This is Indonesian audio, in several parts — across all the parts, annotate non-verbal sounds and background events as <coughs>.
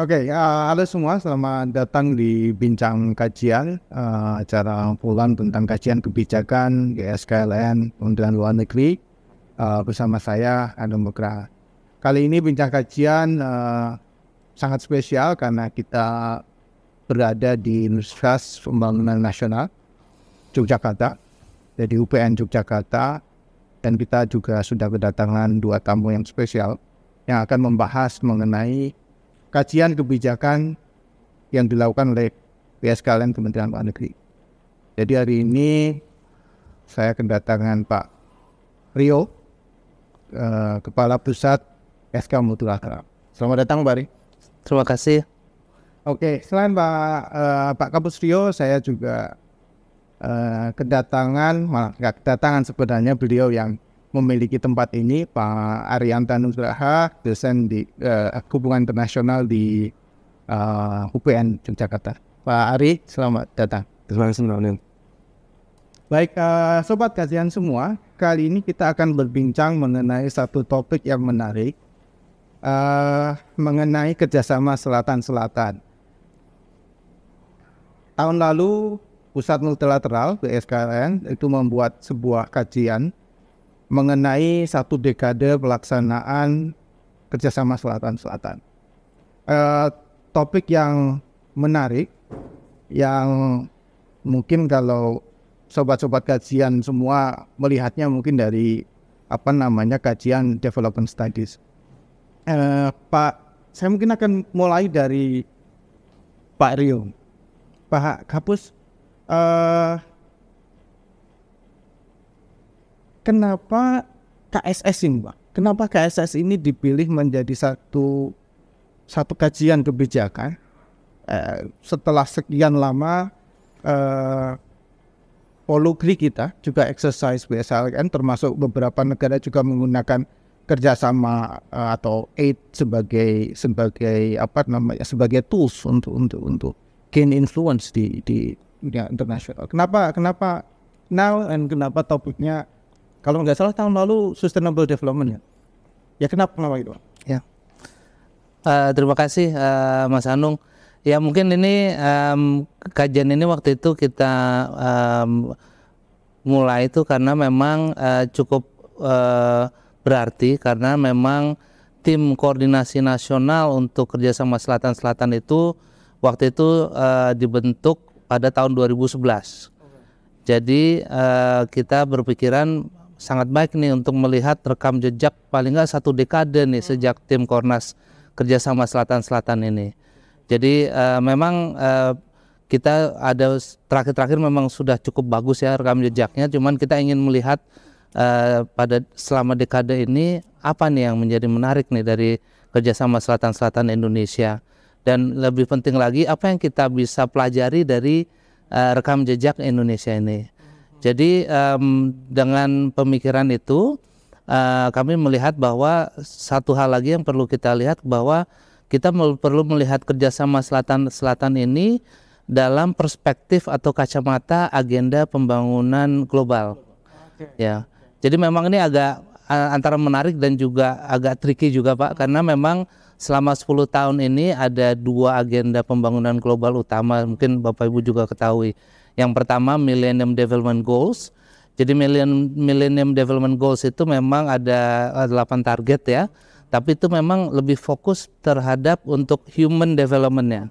Oke, okay, uh, eh, halo semua, selamat datang di Bincang Kajian, uh, acara pulang tentang kajian kebijakan GSKLN Kementerian Luar Negeri uh, bersama saya Adam Bekra. Kali ini Bincang Kajian uh, sangat spesial karena kita berada di Universitas Pembangunan Nasional Yogyakarta, jadi UPN Yogyakarta, dan kita juga sudah kedatangan dua tamu yang spesial yang akan membahas mengenai kajian kebijakan yang dilakukan oleh PSKLN Kementerian Luar Negeri. Jadi hari ini saya kedatangan Pak Rio, eh, Kepala Pusat SK Multilateral. Selamat datang Pak Rio. Terima kasih. Oke, selain Pak eh, Pak Kapus Rio, saya juga eh, kedatangan, malah kedatangan sebenarnya beliau yang memiliki tempat ini Pak Arianta Nugraha dosen di uh, hubungan internasional di uh, eh, UPN Yogyakarta Pak Ari selamat datang terima kasih Mbak Baik uh, sobat kajian semua kali ini kita akan berbincang mengenai satu topik yang menarik uh, mengenai kerjasama selatan-selatan tahun lalu Pusat Multilateral BSKN itu membuat sebuah kajian mengenai satu dekade pelaksanaan kerjasama selatan-selatan. Uh, topik yang menarik, yang mungkin kalau sobat-sobat kajian semua melihatnya mungkin dari apa namanya kajian development studies. Uh, Pak, saya mungkin akan mulai dari Pak Rio. Pak Kapus, uh, kenapa KSS ini Pak? Kenapa KSS ini dipilih menjadi satu satu kajian kebijakan eh, setelah sekian lama eh, polugri kita juga exercise BSLN termasuk beberapa negara juga menggunakan kerjasama eh, atau aid sebagai sebagai apa namanya sebagai tools untuk untuk untuk gain influence di di dunia internasional. Kenapa kenapa now and kenapa topiknya kalau nggak salah tahun lalu Sustainable Development ya. Ya kenapa kenapa itu? Ya. Uh, terima kasih uh, Mas Anung. Ya mungkin ini um, kajian ini waktu itu kita um, mulai itu karena memang uh, cukup uh, berarti karena memang tim koordinasi nasional untuk kerjasama selatan selatan itu waktu itu uh, dibentuk pada tahun 2011. Jadi uh, kita berpikiran sangat baik nih untuk melihat rekam jejak paling nggak satu dekade nih hmm. sejak tim Kornas kerjasama Selatan-Selatan ini. Jadi uh, memang uh, kita ada terakhir-terakhir memang sudah cukup bagus ya rekam jejaknya. Cuman kita ingin melihat uh, pada selama dekade ini apa nih yang menjadi menarik nih dari kerjasama Selatan-Selatan Indonesia. Dan lebih penting lagi apa yang kita bisa pelajari dari uh, rekam jejak Indonesia ini jadi um, dengan pemikiran itu uh, kami melihat bahwa satu hal lagi yang perlu kita lihat bahwa kita perlu melihat kerjasama selatan-selatan ini dalam perspektif atau kacamata agenda pembangunan global. Okay. Ya, jadi memang ini agak antara menarik dan juga agak tricky juga Pak karena memang selama 10 tahun ini ada dua agenda pembangunan global utama mungkin Bapak Ibu juga ketahui yang pertama Millennium Development Goals. Jadi Millennium, Development Goals itu memang ada 8 eh, target ya, tapi itu memang lebih fokus terhadap untuk human development-nya.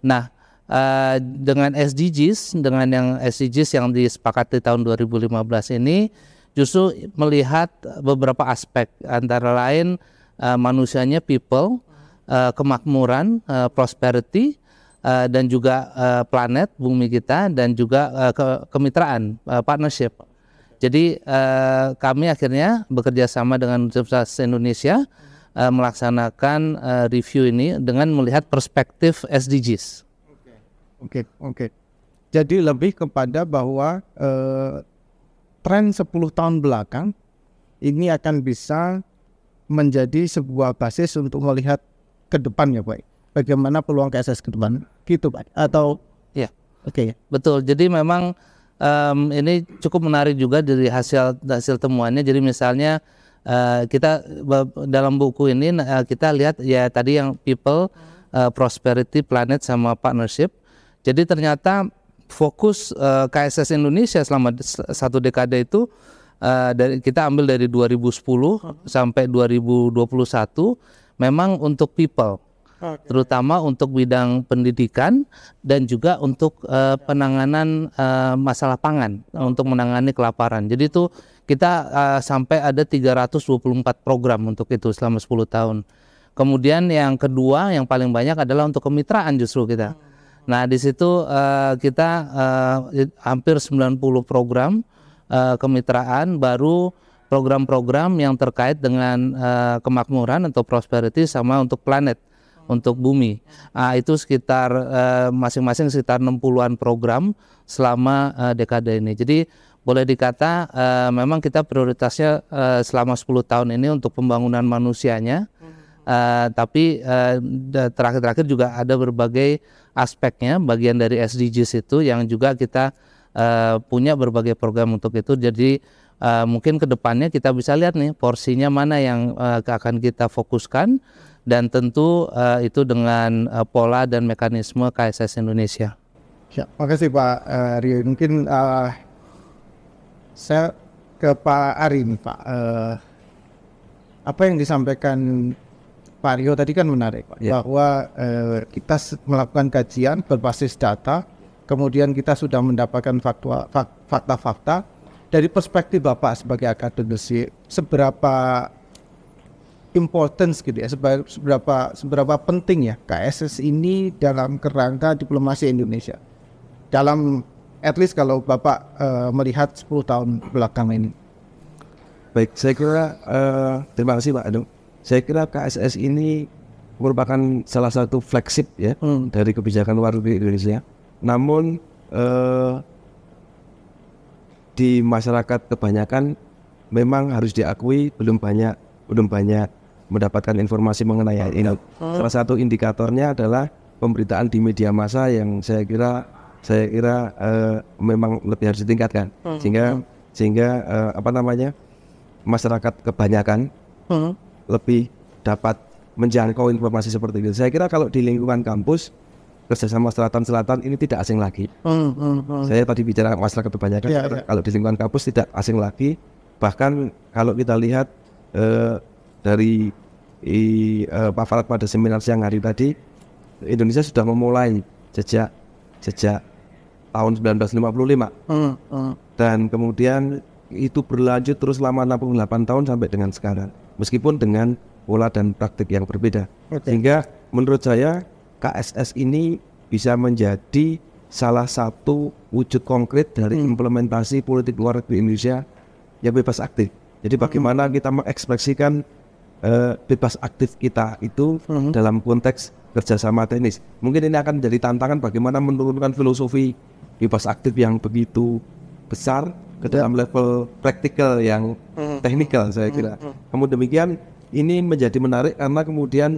Nah, uh, dengan SDGs, dengan yang SDGs yang disepakati tahun 2015 ini, justru melihat beberapa aspek, antara lain uh, manusianya, people, uh, kemakmuran, uh, prosperity, Eh, dan juga uh, planet bumi kita dan juga uh, ke kemitraan uh, partnership. Jadi uh, kami akhirnya bekerja sama dengan Universitas Indonesia uh, melaksanakan uh, review ini dengan melihat perspektif SDGs. Oke, okay. oke. Jadi lebih kepada bahwa uh, tren 10 tahun belakang ini akan bisa menjadi sebuah basis untuk melihat ke depan ya Pak bagaimana peluang KSS ke depan gitu Pak atau ya oke okay. betul jadi memang um, ini cukup menarik juga dari hasil hasil temuannya jadi misalnya uh, kita dalam buku ini uh, kita lihat ya tadi yang people uh, prosperity planet sama partnership jadi ternyata fokus uh, KSS Indonesia selama satu dekade itu uh, dari kita ambil dari 2010 uh -huh. sampai 2021 memang untuk people okay. terutama untuk bidang pendidikan dan juga untuk uh, penanganan uh, masalah pangan untuk menangani kelaparan. Jadi itu kita uh, sampai ada 324 program untuk itu selama 10 tahun. Kemudian yang kedua yang paling banyak adalah untuk kemitraan justru kita. Hmm. Nah, di situ uh, kita uh, hampir 90 program uh, kemitraan baru program-program yang terkait dengan uh, kemakmuran atau prosperity sama untuk planet untuk bumi. Nah, itu sekitar eh, masing-masing eh, sekitar 60-an program selama eh, dekade ini. Jadi boleh dikata eh, memang kita prioritasnya eh, selama 10 tahun ini untuk pembangunan manusianya. Uh, tapi eh, terakhir-terakhir uh, juga ada berbagai aspeknya bagian dari SDGs itu yang juga kita uh, punya berbagai program untuk itu jadi uh, mungkin kedepannya kita bisa lihat nih porsinya mana yang uh, akan kita fokuskan dan tentu uh, itu dengan uh, pola dan mekanisme KSS Indonesia. Ya, makasih Pak eh, Rio. Mungkin uh, saya ke Pak Ari nih Pak. Uh, apa yang disampaikan Pak Rio tadi kan menarik Pak, ya. bahwa uh, kita melakukan kajian berbasis data, kemudian kita sudah mendapatkan fakta-fakta dari perspektif Bapak sebagai akademisi, seberapa importance gitu ya seberapa seberapa penting ya KSS ini dalam kerangka diplomasi Indonesia dalam at least kalau Bapak uh, melihat 10 tahun belakang ini. Baik, saya kira uh, terima kasih Pak Adung Saya kira KSS ini merupakan salah satu flagship ya hmm. dari kebijakan luar negeri Indonesia. Namun uh, di masyarakat kebanyakan memang harus diakui belum banyak belum banyak mendapatkan informasi mengenai ini. Oh. Salah satu indikatornya adalah pemberitaan di media massa yang saya kira saya kira uh, memang lebih harus ditingkatkan hmm. sehingga sehingga uh, apa namanya masyarakat kebanyakan hmm. lebih dapat menjangkau informasi seperti itu. Saya kira kalau di lingkungan kampus kerjasama selatan-selatan ini tidak asing lagi. Hmm, saya tadi bicara masyarakat kebanyakan, ya, ya. kalau di lingkungan kampus tidak asing lagi. Bahkan kalau kita lihat uh, dari I, uh, eh, Pak Farad pada seminar siang hari tadi Indonesia sudah memulai sejak sejak tahun 1955 hmm, hmm. dan kemudian itu berlanjut terus selama 68 tahun sampai dengan sekarang meskipun dengan pola dan praktik yang berbeda okay. sehingga menurut saya KSS ini bisa menjadi salah satu wujud konkret dari hmm. implementasi politik luar negeri Indonesia yang bebas aktif jadi hmm. bagaimana hmm. kita mengekspresikan uh, bebas aktif kita itu hmm dalam konteks kerjasama teknis. Mungkin ini akan menjadi tantangan bagaimana menurunkan filosofi bebas aktif yang begitu besar ke ya. dalam yeah. level praktikal yang hmm teknikal saya hmm, kira. Kemudian hmm. demikian ini menjadi menarik karena kemudian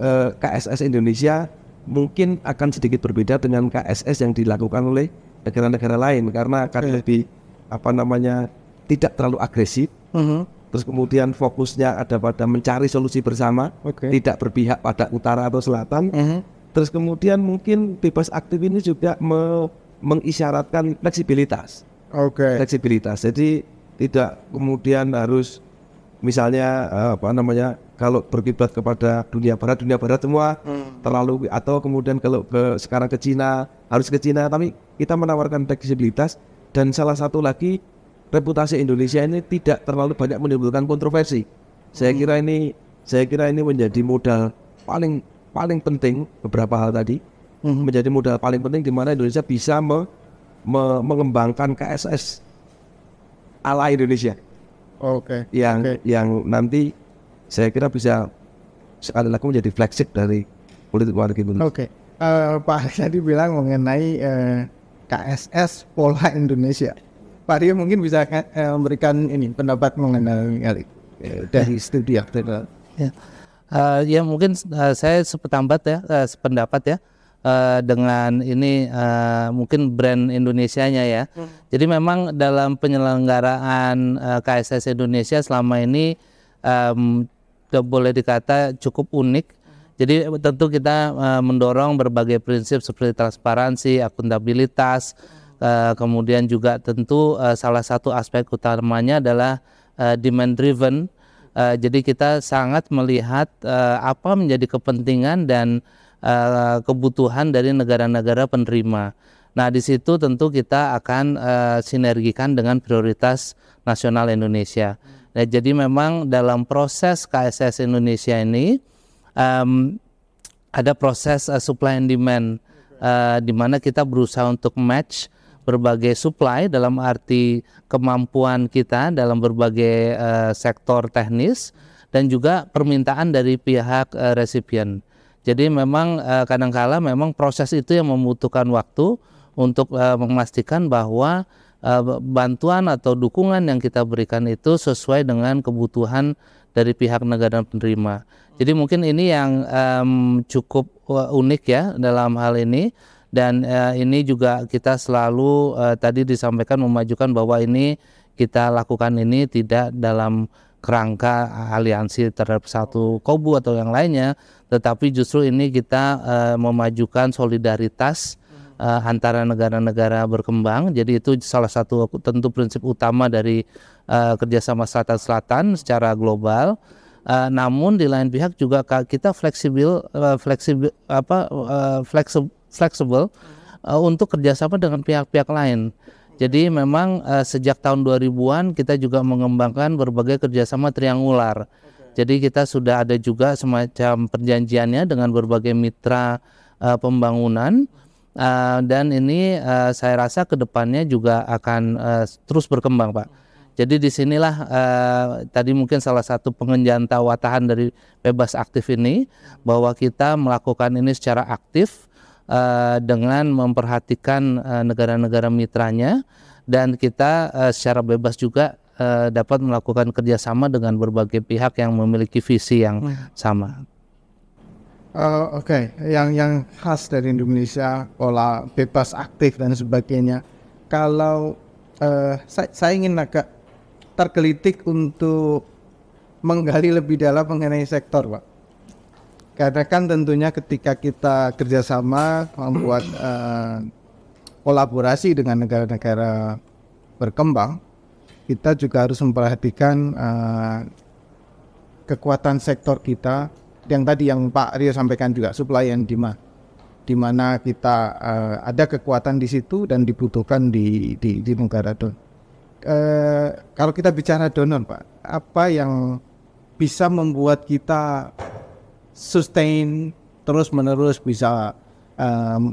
uh, eh, KSS Indonesia mungkin akan sedikit berbeda dengan KSS yang dilakukan oleh negara-negara lain karena akan yeah. lebih apa namanya tidak terlalu agresif. hmm terus kemudian fokusnya ada pada mencari solusi bersama, okay. tidak berpihak pada utara atau selatan. Uh mhm. -huh. Terus kemudian mungkin bebas aktif ini juga me mengisyaratkan fleksibilitas. Oke. Okay. Fleksibilitas. Jadi tidak kemudian harus misalnya eh, apa namanya kalau berkiblat kepada dunia barat, dunia barat semua hmm. terlalu atau kemudian kalau ke sekarang ke Cina harus ke Cina, tapi kita menawarkan fleksibilitas dan salah satu lagi reputasi Indonesia ini tidak terlalu banyak menimbulkan kontroversi. Saya hmm. kira ini saya kira ini menjadi modal paling paling penting beberapa hal tadi hmm. menjadi modal paling penting di mana Indonesia bisa me, me, mengembangkan KSS ala Indonesia. Oke. Okay. Yang okay. yang nanti saya kira bisa sekali lagi menjadi flagship dari politik luar negeri. Oke. Okay. Uh, eh, Pak tadi bilang mengenai uh, eh, KSS pola Indonesia Pak Rio mungkin bisa eh, memberikan ini pendapat mengenai eh, dari ya. studi aktual. Ya. Uh, ya mungkin uh, saya sependapat ya, uh, sependapat ya uh, dengan ini uh, mungkin brand Indonesia-nya ya. Hmm. Jadi memang dalam penyelenggaraan uh, KSS Indonesia selama ini um, boleh dikata cukup unik jadi tentu kita uh, mendorong berbagai prinsip seperti transparansi, akuntabilitas, Eh, kemudian juga tentu eh, salah satu aspek utamanya adalah eh, demand driven. jadi kita sangat melihat apa menjadi kepentingan dan kebutuhan dari negara-negara penerima. Nah, di situ tentu kita akan sinergikan dengan prioritas nasional Indonesia. Nah, jadi memang dalam proses KSS Indonesia ini um, ada proses uh, supply and demand uh, di mana kita berusaha untuk match berbagai supply dalam arti kemampuan kita dalam berbagai uh, sektor teknis dan juga permintaan dari pihak uh, resipien. Jadi memang uh, kadangkala memang proses itu yang membutuhkan waktu untuk uh, memastikan bahwa uh, bantuan atau dukungan yang kita berikan itu sesuai dengan kebutuhan dari pihak negara penerima. Jadi mungkin ini yang um, cukup unik ya dalam hal ini dan uh, ini juga kita selalu uh, tadi disampaikan memajukan bahwa ini kita lakukan ini tidak dalam kerangka aliansi terhadap satu kobu atau yang lainnya, tetapi justru ini kita uh, memajukan solidaritas uh, antara negara-negara berkembang. Jadi itu salah satu tentu prinsip utama dari uh, kerjasama selatan-selatan secara global. Uh, namun di lain pihak juga kita fleksibel, uh, fleksibel apa uh, fleksibel fleksibel uh, untuk kerjasama dengan pihak-pihak lain. Jadi memang uh, sejak tahun 2000-an kita juga mengembangkan berbagai kerjasama triangular. Okay. Jadi kita sudah ada juga semacam perjanjiannya dengan berbagai mitra uh, pembangunan uh, dan ini uh, saya rasa kedepannya juga akan uh, terus berkembang, Pak. Jadi disinilah uh, tadi mungkin salah satu pengenjantawatahan dari bebas aktif ini bahwa kita melakukan ini secara aktif uh, dengan memperhatikan eh, negara-negara uh, mitranya dan kita uh, secara bebas juga uh, dapat melakukan kerjasama dengan berbagai pihak yang memiliki visi yang hmm. sama. Uh, Oke, okay. yang yang khas dari Indonesia pola bebas aktif dan sebagainya. Kalau uh, saya, saya ingin agak tergelitik untuk menggali lebih dalam mengenai sektor, Pak. Karena kan tentunya ketika kita kerjasama membuat uh, kolaborasi dengan negara-negara berkembang, kita juga harus memperhatikan uh, kekuatan sektor kita yang tadi yang Pak Rio sampaikan juga supply and demand di mana kita uh, ada kekuatan di situ dan dibutuhkan di di, di negara don. Uh, kalau kita bicara donor pak, apa yang bisa membuat kita sustain terus menerus bisa um,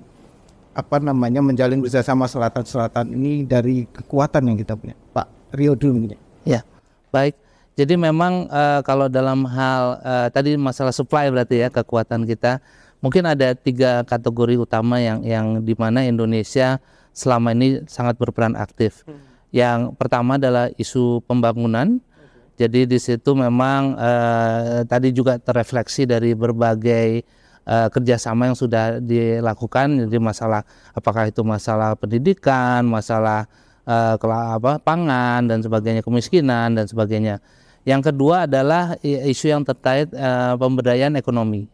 apa namanya menjalin kerjasama selatan-selatan ini dari kekuatan yang kita punya Pak Rio dulu ini. ya baik jadi memang uh, kalau dalam hal uh, tadi masalah supply berarti ya kekuatan kita mungkin ada tiga kategori utama yang yang dimana Indonesia selama ini sangat berperan aktif hmm. yang pertama adalah isu pembangunan jadi di situ memang eh, tadi juga terefleksi dari berbagai eh, kerjasama yang sudah dilakukan. Jadi masalah apakah itu masalah pendidikan, masalah eh, apa, pangan dan sebagainya, kemiskinan dan sebagainya. Yang kedua adalah isu yang terkait eh, pemberdayaan ekonomi.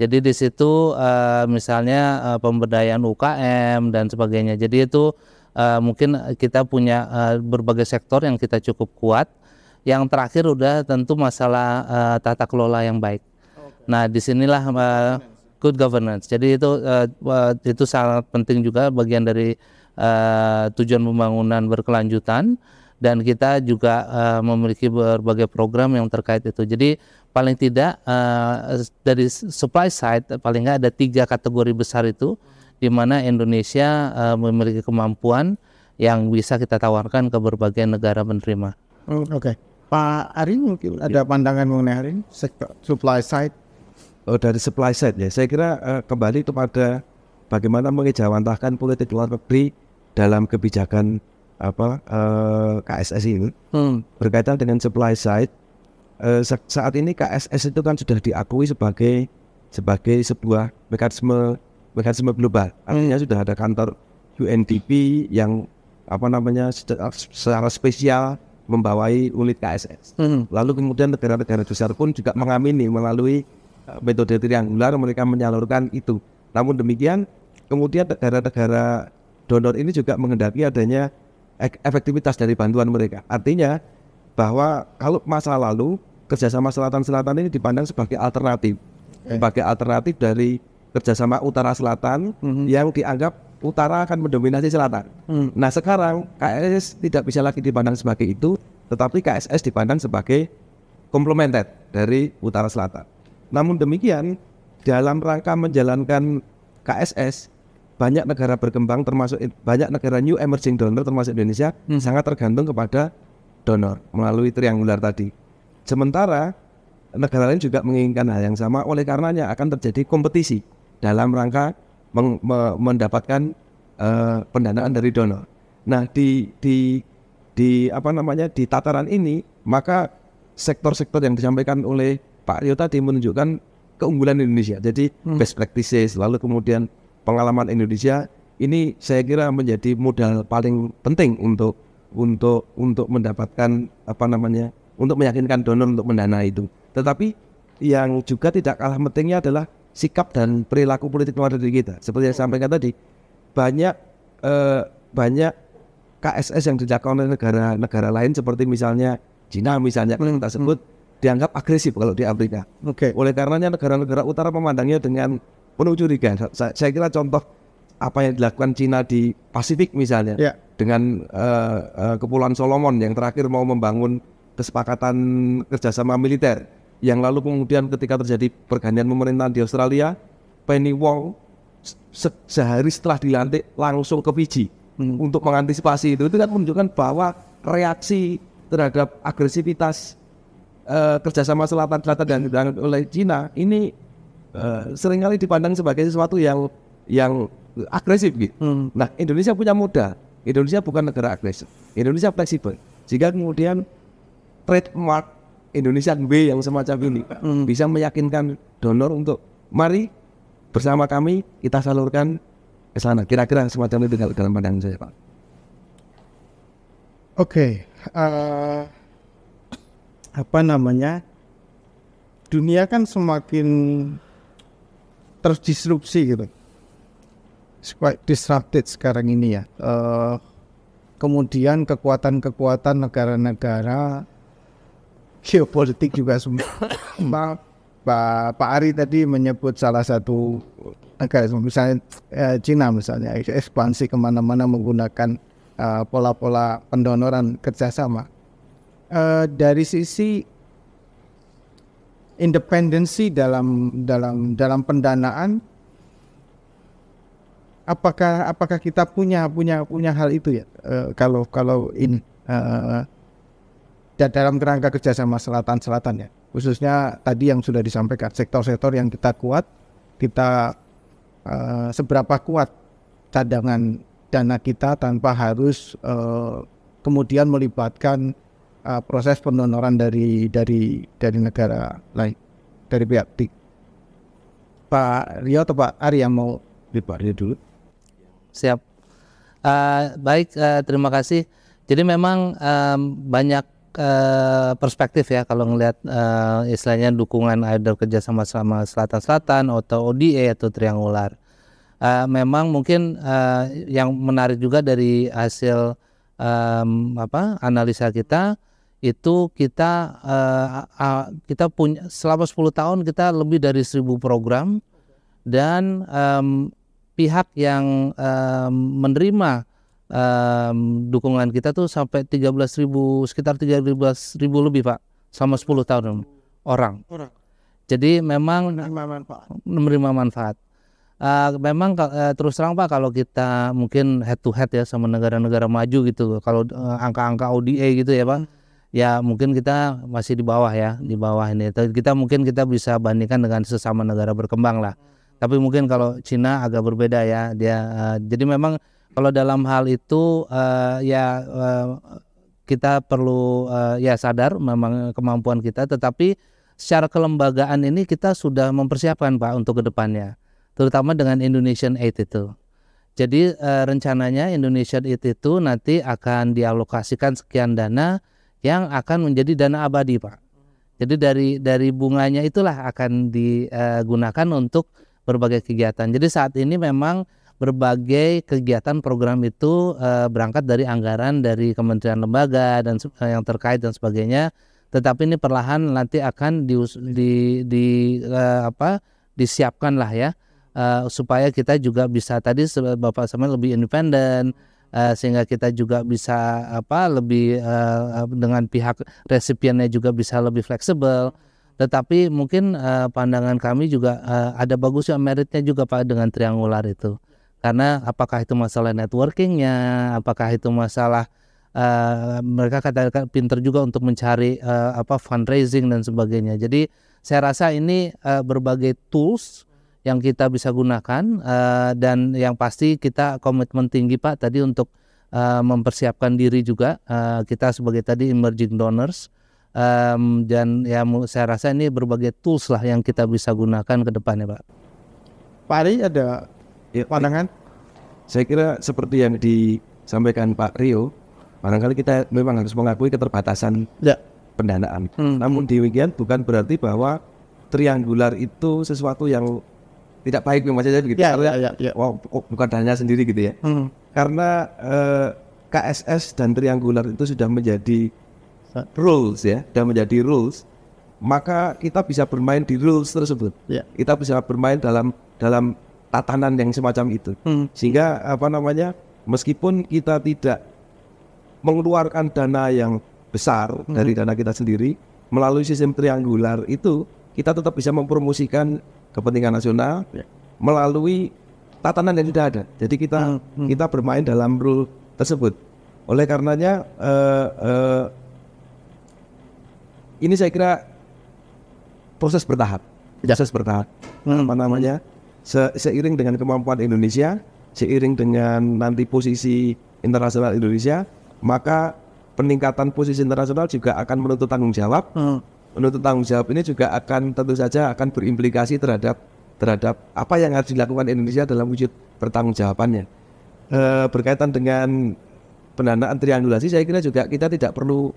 Jadi di situ uh, misalnya uh, pemberdayaan UKM dan sebagainya. Jadi itu uh, mungkin kita punya uh, berbagai sektor yang kita cukup kuat yang terakhir udah tentu masalah uh, tata kelola yang baik. Okay. Nah, disinilah uh, good governance. Jadi itu uh, itu sangat penting juga bagian dari uh, tujuan pembangunan berkelanjutan dan kita juga uh, memiliki berbagai program yang terkait itu. Jadi paling tidak uh, dari supply side paling nggak ada tiga kategori besar itu di mana Indonesia uh, memiliki kemampuan yang bisa kita tawarkan ke berbagai negara penerima. Oke. Okay. Pak Ari mungkin ada ya. pandangan mengenai hari ini supply side. Oh, dari supply side ya, saya kira uh, kembali kepada bagaimana mengejawantahkan politik luar negeri dalam kebijakan apa uh, eh, KSS ini hmm. berkaitan dengan supply side. Uh, saat ini KSS itu kan sudah diakui sebagai sebagai sebuah mekanisme mekanisme global. Artinya hmm. sudah ada kantor UNDP yang apa namanya secara spesial membawai unit KSS. Hmm. Lalu kemudian negara-negara besar pun juga mengamini melalui eh, metode triangular mereka menyalurkan itu. Namun demikian kemudian negara-negara donor ini juga mengendaki adanya efektivitas dari bantuan mereka. Artinya bahwa kalau masa lalu kerjasama selatan-selatan ini dipandang sebagai alternatif, okay. Eh. sebagai alternatif dari kerjasama utara selatan mm -hmm. yang dianggap utara akan mendominasi selatan. Hmm. Nah sekarang KSS tidak bisa lagi dipandang sebagai itu, tetapi KSS dipandang sebagai komplementer dari utara selatan. Namun demikian, dalam rangka menjalankan KSS, banyak negara berkembang termasuk banyak negara new emerging donor termasuk Indonesia hmm. sangat tergantung kepada donor melalui triangular tadi. Sementara negara lain juga menginginkan hal yang sama oleh karenanya akan terjadi kompetisi dalam rangka meng, me, mendapatkan uh, pendanaan dari donor. Nah, di di di apa namanya di tataran ini maka sektor-sektor yang disampaikan oleh Pak Rio tadi menunjukkan keunggulan Indonesia. Jadi hmm. best practices lalu kemudian pengalaman Indonesia ini saya kira menjadi modal paling penting untuk untuk untuk mendapatkan apa namanya untuk meyakinkan donor untuk mendana itu. Tetapi yang juga tidak kalah pentingnya adalah sikap dan perilaku politik luar negeri kita. Seperti yang saya sampaikan tadi, banyak eh, banyak KSS yang dijaga oleh negara-negara lain seperti misalnya Cina misalnya yang tak sebut dianggap agresif kalau di Afrika. Oke. Okay. Oleh karenanya negara-negara utara memandangnya dengan penuh curiga. Saya, saya kira contoh apa yang dilakukan Cina di Pasifik misalnya yeah. dengan uh, uh, Kepulauan Solomon yang terakhir mau membangun kesepakatan kerjasama militer yang lalu kemudian ketika terjadi pergantian pemerintahan di Australia, Penny Wong se sehari setelah dilantik langsung ke Fiji hmm. untuk mengantisipasi itu. Itu kan menunjukkan bahwa reaksi terhadap agresivitas uh, kerjasama selatan-selatan dan <clears throat> dilakukan oleh Cina ini uh, seringkali dipandang sebagai sesuatu yang yang agresif gitu. Hmm. Nah, Indonesia punya modal. Indonesia bukan negara agresif. Indonesia fleksibel. Jika kemudian trademark Indonesia B yang semacam ini hmm. hmm. bisa meyakinkan donor untuk mari bersama kami kita salurkan ke sana. Kira-kira semacam itu dalam pandangan saya, Pak. Oke, okay. uh, eh, apa namanya? Dunia kan semakin terdisrupsi gitu. It's quite disrupted sekarang ini ya. Uh, kemudian kekuatan-kekuatan negara-negara geopolitik juga semua. <coughs> Pak Pak Ari tadi menyebut salah satu negara misalnya eh, Cina misalnya ekspansi kemana-mana menggunakan eh, pola-pola eh, pendonoran kerjasama eh, dari sisi independensi dalam dalam dalam pendanaan apakah apakah kita punya punya punya hal itu ya eh, kalau kalau in eh, dan dalam kerangka kerjasama selatan-selatan ya khususnya tadi yang sudah disampaikan sektor-sektor yang kita kuat kita uh, seberapa kuat cadangan dana kita tanpa harus uh, kemudian melibatkan uh, proses pendonoran dari dari dari negara lain dari pihak TIK. Pak Rio atau Pak Ari yang mau dipakai dulu. Siap. Uh, baik, uh, terima kasih. Jadi memang um, banyak uh, perspektif ya kalau ngelihat uh, istilahnya dukungan either kerjasama sama selatan-selatan atau ODA atau triangular. Uh, memang mungkin uh, yang menarik juga dari hasil um, apa analisa kita itu kita uh, uh, kita punya selama 10 tahun kita lebih dari 1000 program dan um, pihak yang um, menerima um, dukungan kita tuh sampai ribu sekitar ribu lebih Pak sama 10 tahun orang. orang. Jadi memang menerima manfaat. Menerima manfaat. Uh, memang uh, terus terang Pak kalau kita mungkin head to head ya sama negara-negara maju gitu kalau uh, angka-angka ODA gitu ya Pak. Ya mungkin kita masih di bawah ya, di bawah ini. Kita mungkin kita bisa bandingkan dengan sesama negara berkembang lah. Tapi mungkin kalau Cina agak berbeda ya dia uh, jadi memang kalau dalam hal itu uh, ya uh, kita perlu uh, ya sadar memang kemampuan kita tetapi secara kelembagaan ini kita sudah mempersiapkan Pak untuk kedepannya terutama dengan Indonesian Aid itu. Jadi uh, rencananya Indonesian Aid itu nanti akan dialokasikan sekian dana yang akan menjadi dana abadi Pak. Jadi dari dari bunganya itulah akan digunakan untuk berbagai kegiatan. Jadi saat ini memang berbagai kegiatan program itu eh, berangkat dari anggaran dari kementerian lembaga dan eh, yang terkait dan sebagainya tetapi ini perlahan nanti akan di di, di eh, apa disiapkan lah ya eh, supaya kita juga bisa tadi Bapak sama lebih independen Uh, sehingga kita juga bisa apa lebih uh, dengan pihak resipiennya juga bisa lebih fleksibel tetapi mungkin uh, pandangan kami juga uh, ada bagusnya meritnya juga pak dengan triangular itu karena apakah itu masalah networkingnya apakah itu masalah uh, mereka katakan pinter juga untuk mencari uh, apa fundraising dan sebagainya jadi saya rasa ini uh, berbagai tools yang kita bisa gunakan uh, dan yang pasti kita komitmen tinggi Pak tadi untuk uh, mempersiapkan diri juga uh, kita sebagai tadi emerging donors um, dan ya saya rasa ini berbagai tools lah yang kita bisa gunakan ke depannya Pak. Pak Ari ada ya, pandangan? Saya kira seperti yang disampaikan Pak Rio, barangkali kita memang harus mengakui keterbatasan ya. pendanaan. Hmm. hmm. Namun demikian bukan berarti bahwa triangular itu sesuatu yang tidak baik memang saja begitu. Ya, ya, ya, ya. Wow, oh, bukan hanya sendiri gitu ya. Hmm. Karena eh, KSS dan triangular itu sudah menjadi rules ya, sudah menjadi rules. Maka kita bisa bermain di rules tersebut. Ya. Kita bisa bermain dalam dalam tatanan yang semacam itu. Hmm. Sehingga apa namanya, meskipun kita tidak mengeluarkan dana yang besar hmm. dari dana kita sendiri melalui sistem triangular itu kita tetap bisa mempromosikan kepentingan nasional ya. melalui tatanan yang sudah ada. Jadi kita hmm. Hmm. kita bermain dalam rule tersebut. Oleh karenanya uh, uh, ini saya kira proses bertahap, ya. proses bertahap. Hmm. Apa namanya? seiring dengan kemampuan Indonesia, seiring dengan nanti posisi internasional Indonesia, maka peningkatan posisi internasional juga akan menuntut tanggung jawab. Hmm. Menuntut tanggung jawab ini juga akan tentu saja akan berimplikasi terhadap terhadap apa yang harus dilakukan Indonesia dalam wujud bertanggung jawabannya. E, eh, berkaitan dengan pendanaan triangulasi, saya kira juga kita tidak perlu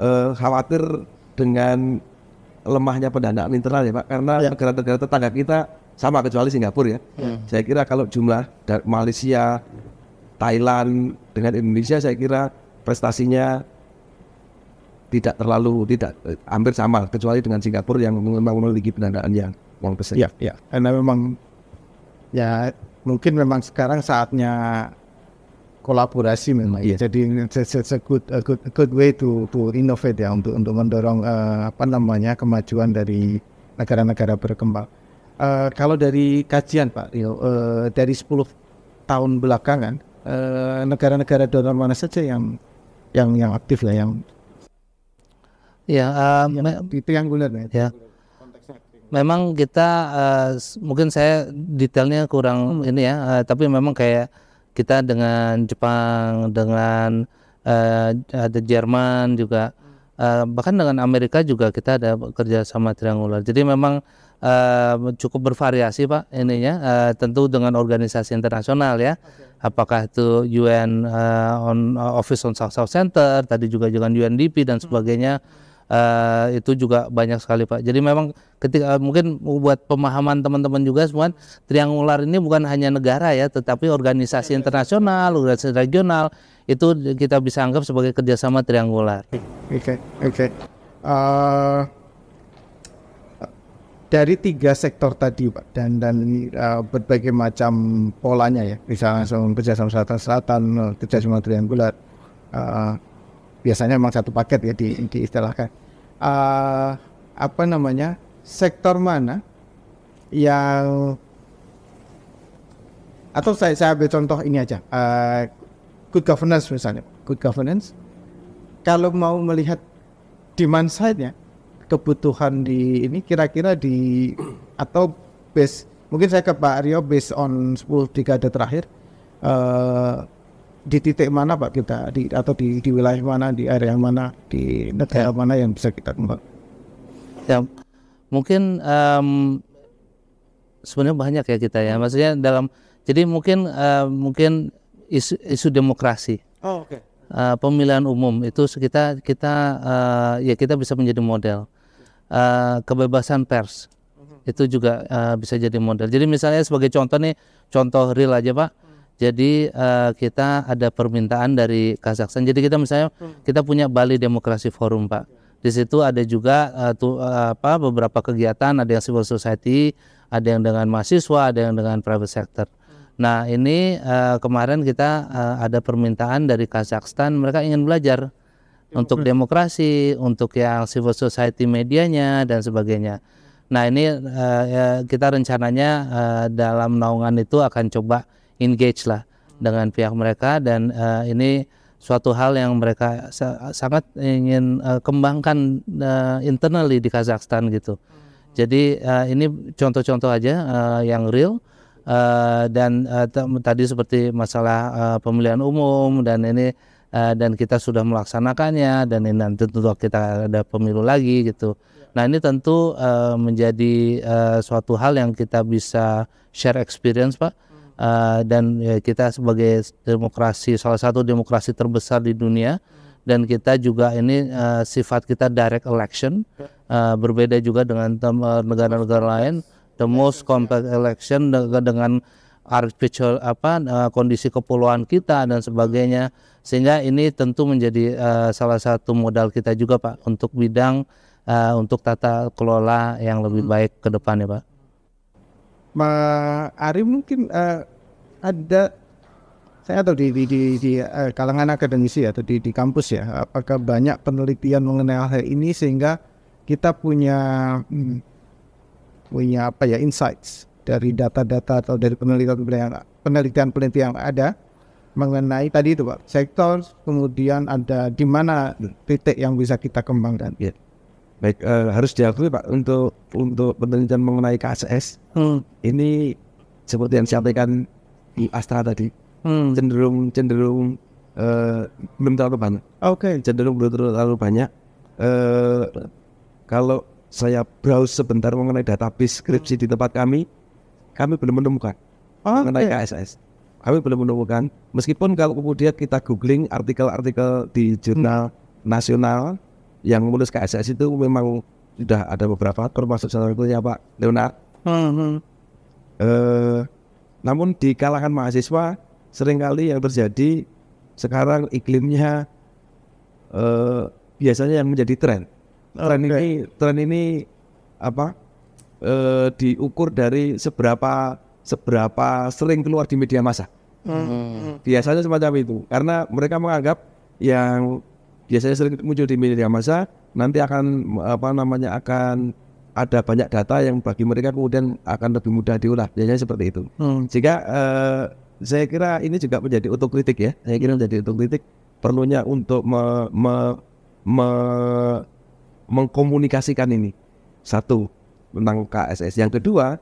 e, khawatir dengan lemahnya pendanaan internal ya Pak, karena ya. negara-negara ya. tetangga kita sama kecuali Singapura ya. Hmm. Saya kira kalau jumlah dari Malaysia, Thailand dengan Indonesia saya kira prestasinya tidak terlalu tidak eh, hampir sama kecuali dengan Singapura yang memang memiliki pendanaan yang uang besar. Iya, iya. Karena memang ya mungkin memang sekarang saatnya kolaborasi memang. Yeah. Iya. Jadi it's, it's a good a good a good way to to innovate ya untuk untuk mendorong uh, apa namanya kemajuan dari negara-negara berkembang. Uh, kalau dari kajian Pak Rio, uh, dari 10 tahun belakangan eh, negara-negara uh, donor mana saja yang yang yang aktif lah yang ya, um, yang, itu yang benar ya. Memang kita uh, mungkin saya detailnya kurang hmm. ini ya, uh, tapi memang kayak kita dengan Jepang, dengan uh, ada Jerman juga, uh, bahkan dengan Amerika juga kita ada kerja sama triangular. Jadi memang uh, cukup bervariasi pak ininya uh, tentu dengan organisasi internasional ya okay. apakah itu UN uh, eh, on uh, Office on South South Center tadi juga dengan UNDP dan hmm. sebagainya hmm. uh, itu juga banyak sekali pak jadi memang ketika uh, mungkin buat pemahaman teman-teman juga semua triangular ini bukan hanya negara ya tetapi organisasi okay. internasional organisasi regional itu kita bisa anggap sebagai kerjasama triangular. Oke okay. oke. Okay. Uh dari tiga sektor tadi Pak dan dan uh, berbagai macam polanya ya misalnya sama selatan selatan sama triangular uh, biasanya memang satu paket ya di, diistilahkan uh, apa namanya sektor mana yang atau saya saya ambil contoh ini aja uh, good governance misalnya good governance kalau mau melihat demand side-nya kebutuhan di ini kira-kira di atau base mungkin saya ke Pak Rio based on 10 dekade terakhir uh, di titik mana Pak kita di atau di, di wilayah mana di area mana di negara ya. mana yang bisa kita kembang? Ya mungkin um, sebenarnya banyak ya kita ya maksudnya dalam jadi mungkin uh, mungkin isu, isu demokrasi. Oh Okay. Uh, eh, pemilihan umum itu kita kita uh, eh, ya kita bisa menjadi model Eh, kebebasan pers mhm. itu juga uh, bisa jadi model. Jadi misalnya sebagai contoh nih, contoh real aja pak. Hmm. Jadi uh, kita ada permintaan dari Kazakhstan. Jadi kita misalnya hmm. kita punya Bali Demokrasi Forum pak. Di situ ada juga uh, tu, uh, apa beberapa kegiatan, ada yang civil society, ada yang dengan mahasiswa, ada yang dengan private sector. Hmm. Nah ini uh, kemarin kita uh, ada permintaan dari Kazakhstan, mereka ingin belajar untuk demokrasi, untuk yang civil society medianya dan sebagainya. Nah ini uh, kita rencananya uh, dalam naungan itu akan coba engage lah dengan pihak mereka dan uh, ini suatu hal yang mereka sa sangat ingin uh, kembangkan uh, internally di Kazakhstan gitu. Jadi uh, ini contoh-contoh aja uh, yang real uh, dan uh, tadi seperti masalah uh, pemilihan umum dan ini Eh, dan kita sudah melaksanakannya dan ini nanti tentu kita ada pemilu lagi gitu. Nah ini tentu uh, menjadi uh, suatu hal yang kita bisa share experience pak uh, dan ya, kita sebagai demokrasi salah satu demokrasi terbesar di dunia dan kita juga ini uh, sifat kita direct election uh, berbeda juga dengan negara-negara lain the most compact election dengan artificial apa uh, kondisi kepulauan kita dan sebagainya sehingga ini tentu menjadi uh, salah satu modal kita juga Pak untuk bidang uh, untuk tata kelola yang lebih hmm. baik ke depan ya Pak. Ma Ari mungkin uh, ada saya tahu di di di, di uh, kalangan akademisi atau di di kampus ya apakah banyak penelitian mengenai hal ini sehingga kita punya hmm, punya apa ya insights dari data-data atau dari penelitian penelitian penelitian yang ada mengenai tadi itu Pak, sektor, kemudian ada di mana hmm. titik yang bisa kita kembangkan. Ya. Baik, uh, harus diakui Pak untuk untuk penelitian mengenai KSS hmm. ini seperti yang disampaikan Astra tadi hmm. cenderung cenderung uh, belum terlalu banyak. Oke, okay. cenderung belum terlalu banyak. uh, kalau saya browse sebentar mengenai database skripsi hmm. di tempat kami, kami belum menemukan okay. mengenai KSS kami belum menemukan. Meskipun kalau kemudian kita googling artikel-artikel di jurnal hmm. nasional yang menulis KSS itu memang sudah ada beberapa termasuk salah satunya Pak Leonard. Hmm. Uh, namun di kalangan mahasiswa seringkali yang terjadi sekarang iklimnya uh, biasanya yang menjadi tren. Tren okay. ini tren ini apa? Uh, diukur dari seberapa seberapa sering keluar di media massa. Hmm. hmm. Biasanya semacam itu, karena mereka menganggap yang biasanya sering muncul di media massa nanti akan apa namanya akan ada banyak data yang bagi mereka kemudian akan lebih mudah diolah biasanya seperti itu. Hmm. Jika eh, saya kira ini juga menjadi untuk kritik ya, saya kira menjadi untuk kritik perlunya untuk me, me, me, mengkomunikasikan ini satu tentang KSS. Yang kedua,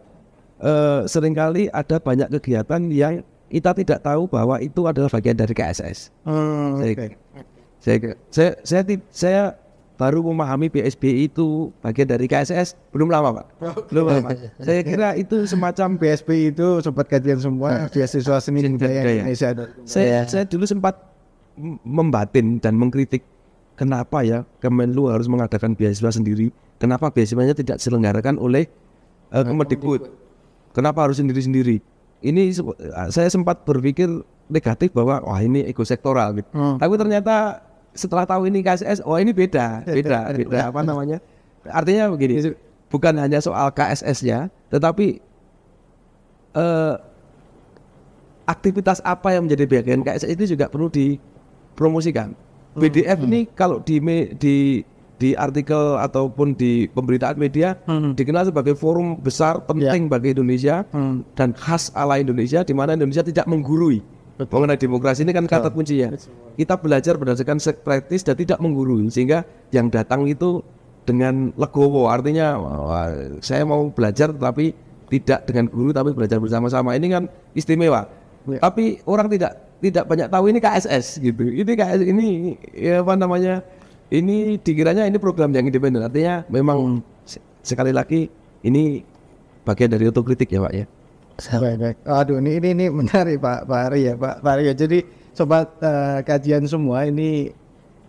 eh, seringkali ada banyak kegiatan yang kita tidak tahu bahwa itu adalah bagian dari KSS. Hmm, saya, okay. saya, saya, saya, saya baru memahami PSB itu bagian dari KSS belum lama pak, belum lama. saya kira itu semacam PSB itu sempat kajian semua beasiswa seni budaya Indonesia. Iya. Saya, saya dulu sempat membatin dan mengkritik kenapa ya Kemenlu harus mengadakan beasiswa sendiri, kenapa beasiswanya tidak diselenggarakan oleh uh, Kemendikbud, kenapa harus sendiri-sendiri ini eh, saya sempat berpikir negatif bahwa wah ini ego sektoral gitu. Hmm. Oh. Tapi ternyata setelah tahu ini KSS, oh ini beda, beda, <laughs> beda apa iya. namanya? Artinya begini, iya, bukan hanya soal kss ya, tetapi eh, aktivitas apa yang menjadi bagian KSS itu juga perlu dipromosikan. PDF BDF hmm. ini hmm. kalau di di di artikel ataupun di pemberitaan media hmm. dikenal sebagai forum besar penting yeah. bagi Indonesia hmm. dan khas ala Indonesia di mana Indonesia tidak menggurui Betul. mengenai demokrasi ini kan kata kuncinya. Kita belajar berdasarkan praktis dan tidak menggurui sehingga yang datang itu dengan legowo artinya saya mau belajar tapi tidak dengan guru tapi belajar bersama-sama ini kan istimewa. Ya. Tapi orang tidak tidak banyak tahu ini KSS gitu. Ini KSS ini ya apa namanya ini dikiranya ini program yang independen artinya memang hmm. sekali lagi ini bagian dari otokritik ya pak ya baik, baik. aduh ini ini, ini menarik pak pak Ari ya pak, pak Ari ya jadi sobat uh, kajian semua ini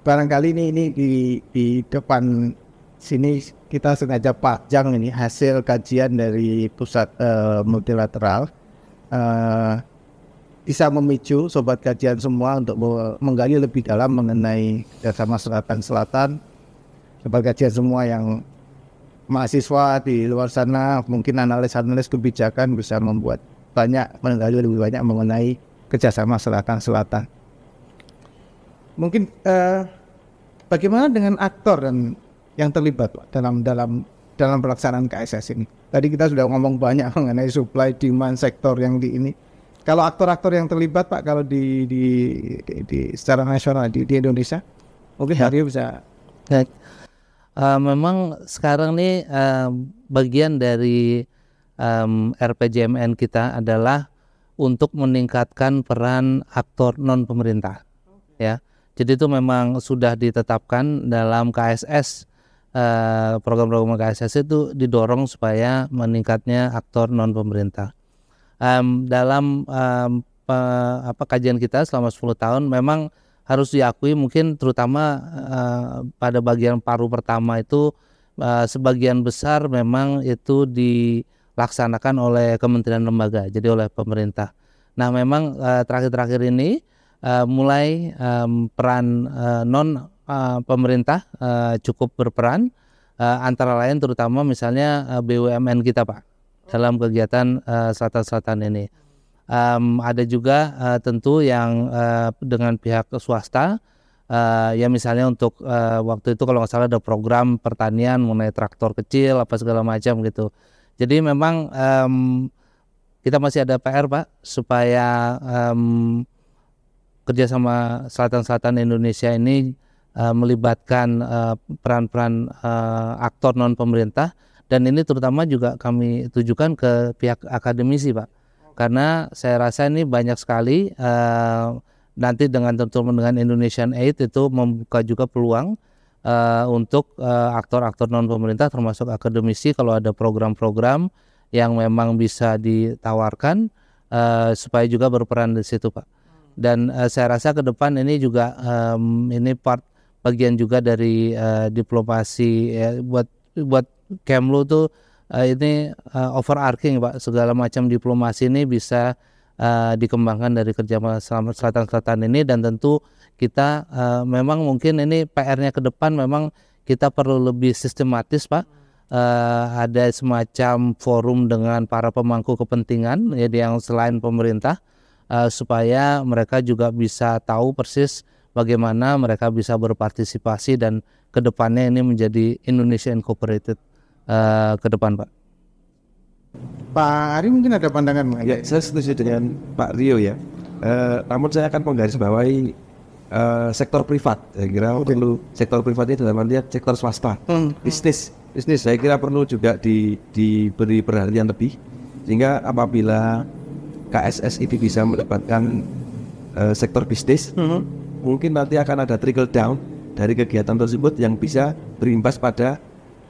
barangkali ini ini di di depan sini kita sengaja pajang ini hasil kajian dari pusat uh, multilateral uh, bisa memicu sobat kajian semua untuk menggali lebih dalam mengenai kerjasama selatan selatan sobat kajian semua yang mahasiswa di luar sana mungkin analis-analis kebijakan bisa membuat banyak menggali lebih banyak mengenai kerjasama selatan selatan mungkin uh, bagaimana dengan aktor dan yang terlibat Pak, dalam dalam dalam pelaksanaan KSS ini tadi kita sudah ngomong banyak <laughs> mengenai supply demand sektor yang di ini kalau aktor-aktor yang terlibat Pak kalau di di, di secara nasional di, di Indonesia mungkin ya. bisa. Ya. Uh, memang sekarang ini uh, eh, bagian dari um, eh, RPJMN kita adalah untuk meningkatkan peran aktor non pemerintah. Okay. Ya. Jadi itu memang sudah ditetapkan dalam KSS program-program uh, KSS itu didorong supaya meningkatnya aktor non pemerintah um, dalam um, pe, apa kajian kita selama 10 tahun memang harus diakui mungkin terutama uh, pada bagian paru pertama itu uh, sebagian besar memang itu dilaksanakan oleh kementerian lembaga jadi oleh pemerintah. Nah memang eh, terakhir-terakhir uh, ini uh, mulai um, peran uh, non uh, pemerintah uh, cukup berperan uh, antara lain terutama misalnya uh, BUMN kita pak dalam kegiatan uh, eh, selatan-selatan ini. Um, ada juga uh, tentu yang uh, dengan pihak swasta, uh, ya misalnya untuk uh, waktu itu kalau nggak salah ada program pertanian mengenai traktor kecil apa segala macam gitu. Jadi memang um, kita masih ada PR pak supaya um, kerjasama selatan-selatan Indonesia ini melibatkan peran-peran uh, uh, aktor non pemerintah dan ini terutama juga kami tujukan ke pihak akademisi pak karena saya rasa ini banyak sekali uh, nanti dengan tentu dengan Indonesian Aid itu membuka juga peluang uh, untuk eh, aktor-aktor non pemerintah termasuk akademisi kalau ada program-program yang memang bisa ditawarkan uh, supaya juga berperan di situ pak dan uh, saya rasa ke depan ini juga um, ini part bagian juga dari uh, diplomasi ya, buat buat Kemlu tuh uh, ini uh, overarching Pak segala macam diplomasi ini bisa uh, dikembangkan dari kerja selatan-selatan ini dan tentu kita uh, memang mungkin ini PR-nya ke depan memang kita perlu lebih sistematis Pak uh, ada semacam forum dengan para pemangku kepentingan ya yang selain pemerintah uh, supaya mereka juga bisa tahu persis bagaimana mereka bisa berpartisipasi dan kedepannya ini menjadi Indonesia Incorporated uh, ke depan, Pak? Pak Ari mungkin ada pandangan Ya, saya setuju dengan Pak Rio ya. Uh, namun saya akan menggarisbawahi uh, eh, sektor privat. Saya kira okay. perlu sektor privat ini dalam artian sektor swasta, hmm, hmm. bisnis, bisnis. Saya kira perlu juga di, diberi perhatian lebih sehingga apabila KSS itu bisa mendapatkan uh, sektor bisnis, hmm, hmm. mungkin nanti akan ada trickle down dari kegiatan tersebut yang bisa berimbas pada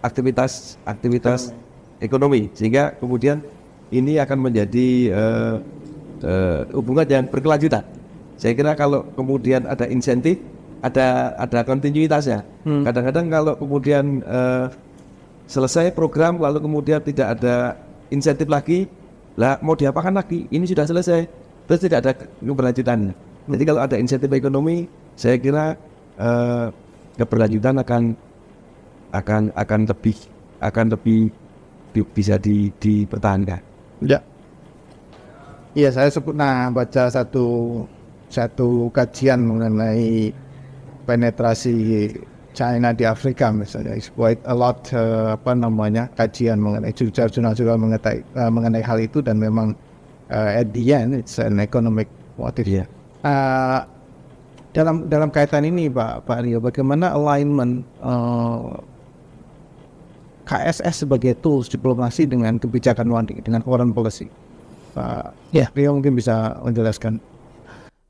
aktivitas aktivitas ekonomi sehingga kemudian ini akan menjadi uh, uh, hubungan yang berkelanjutan. Saya kira kalau kemudian ada insentif, ada ada kontinuitasnya. kadang hmm. Kadang-kadang kalau kemudian uh, selesai program lalu kemudian tidak ada insentif lagi, lah mau diapakan lagi? Ini sudah selesai, terus tidak ada keberlanjutannya. Hmm. Jadi kalau ada insentif ekonomi, saya kira uh, keberlanjutan akan akan akan lebih akan lebih di, bisa di, dipertahankan. Ya. Iya, saya nah baca satu satu kajian mengenai penetrasi China di Afrika misalnya. It's quite a lot uh, apa namanya kajian mengenai jurnal juga mengenai uh, mengenai hal itu dan memang uh, at the end it's an economic what if. Yeah. Iya. Uh, dalam dalam kaitan ini Pak Pak Rio, bagaimana alignment uh, KSS sebagai tools diplomasi dengan kebijakan luar negeri dengan foreign policy. Pak yeah. Rio mungkin bisa menjelaskan.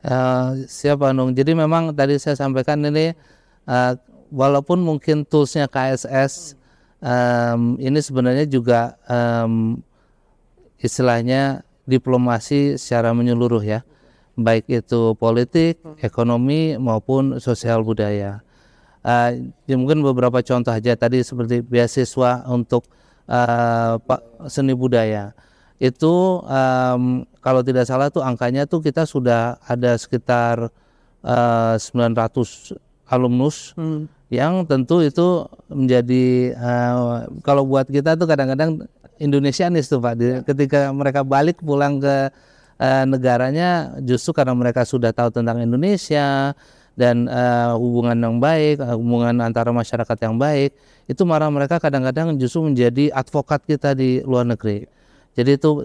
Uh, eh, siap Anung. Nung. Jadi memang tadi saya sampaikan ini uh, walaupun mungkin toolsnya KSS um, ini sebenarnya juga um, istilahnya diplomasi secara menyeluruh ya baik itu politik, ekonomi maupun sosial budaya uh, mungkin beberapa contoh aja tadi seperti beasiswa untuk uh, seni budaya itu um, kalau tidak salah tuh angkanya tuh kita sudah ada sekitar uh, eh, 900 alumnus hmm. yang tentu itu menjadi uh, kalau buat kita tuh kadang-kadang Indonesianis tuh Pak ya. ketika mereka balik pulang ke uh, negaranya justru karena mereka sudah tahu tentang Indonesia dan uh, hubungan yang baik, eh, hubungan antara masyarakat yang baik, itu marah mereka kadang-kadang justru menjadi advokat kita di luar negeri. Iya. Jadi itu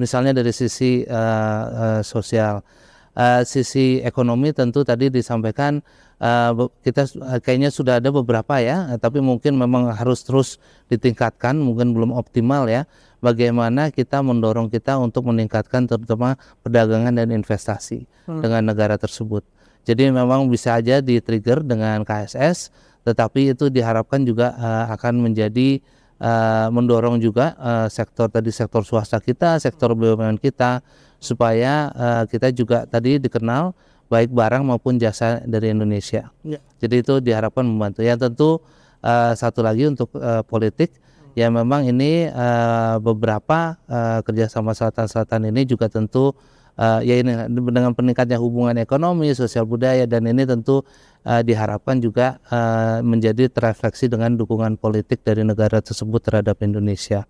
misalnya dari sisi uh, uh, sosial, uh, sisi ekonomi tentu tadi disampaikan uh, kita kayaknya sudah ada beberapa ya, tapi mungkin memang harus terus ditingkatkan, mungkin belum optimal ya. Bagaimana kita mendorong kita untuk meningkatkan terutama perdagangan dan investasi hmm. dengan negara tersebut. Jadi memang bisa aja di trigger dengan KSS, tetapi itu diharapkan juga uh, akan menjadi uh, mendorong juga uh, sektor tadi sektor swasta kita, sektor BUMN kita supaya uh, kita juga tadi dikenal baik barang maupun jasa dari Indonesia. Ya. Jadi itu diharapkan membantu. Ya tentu uh, satu lagi untuk uh, politik ya memang ini uh, beberapa uh, kerjasama selatan-selatan ini juga tentu Eh, ya ini dengan peningkatnya hubungan ekonomi, sosial budaya dan ini tentu uh, diharapkan juga uh, menjadi terefleksi dengan dukungan politik dari negara tersebut terhadap Indonesia.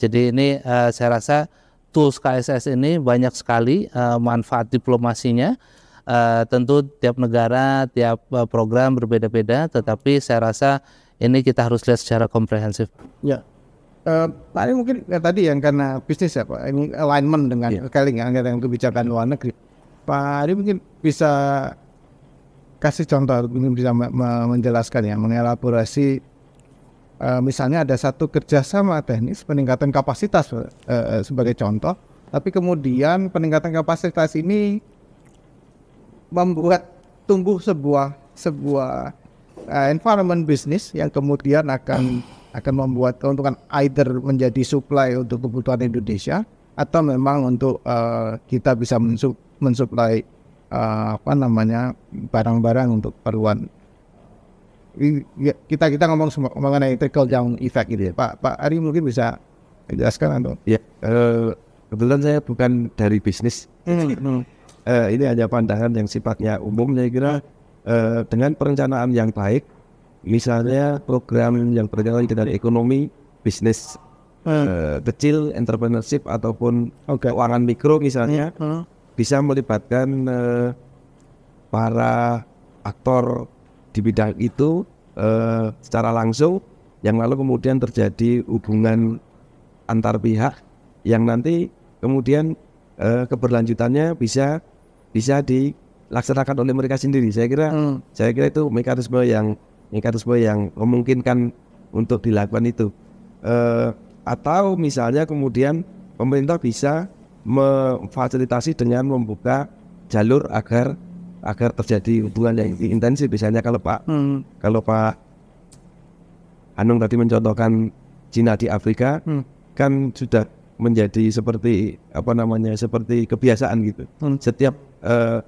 Jadi ini uh, saya rasa tools KSS ini banyak sekali uh, manfaat diplomasinya. Uh, tentu tiap negara, tiap uh, program berbeda-beda, tetapi saya rasa ini kita harus lihat secara komprehensif. Ya, Eh, Pak tadi mungkin ya, tadi yang karena bisnis ya Pak, ini alignment dengan yeah. Iya. keling yang dengan kebijakan luar negeri. Pak Ari mungkin bisa kasih contoh, mungkin bisa menjelaskan ya, mengelaborasi. Uh, misalnya ada satu kerjasama teknis peningkatan kapasitas uh, sebagai contoh, tapi kemudian peningkatan kapasitas ini membuat tumbuh sebuah sebuah uh, environment bisnis yang kemudian akan akan membuat keuntungan either menjadi supply untuk kebutuhan Indonesia atau memang untuk uh, kita bisa mensup mensuplai uh, apa namanya barang-barang untuk keperluan ya, kita kita ngomong mengenai trickle down effect gitu ya Pak Pak Ari mungkin bisa jelaskan atau ya eh, kebetulan saya bukan dari bisnis hmm. uh, ini hanya pandangan yang sifatnya umum saya kira uh, dengan perencanaan yang baik Misalnya program yang di dengan ekonomi, bisnis hmm. uh, kecil, entrepreneurship ataupun okay. keuangan mikro misalnya Hmm. bisa melibatkan uh, para aktor di bidang itu uh, secara langsung yang lalu kemudian terjadi hubungan antar pihak yang nanti kemudian uh, keberlanjutannya bisa bisa dilaksanakan oleh mereka sendiri. Saya kira hmm. saya kira itu mekanisme yang mekanisme yang memungkinkan untuk dilakukan itu uh, atau misalnya kemudian pemerintah bisa memfasilitasi dengan membuka jalur agar agar terjadi hubungan yang intensif misalnya kalau Pak hmm. kalau Pak Anung tadi mencontohkan Cina di Afrika hmm. kan sudah menjadi seperti apa namanya seperti kebiasaan gitu hmm. setiap eh,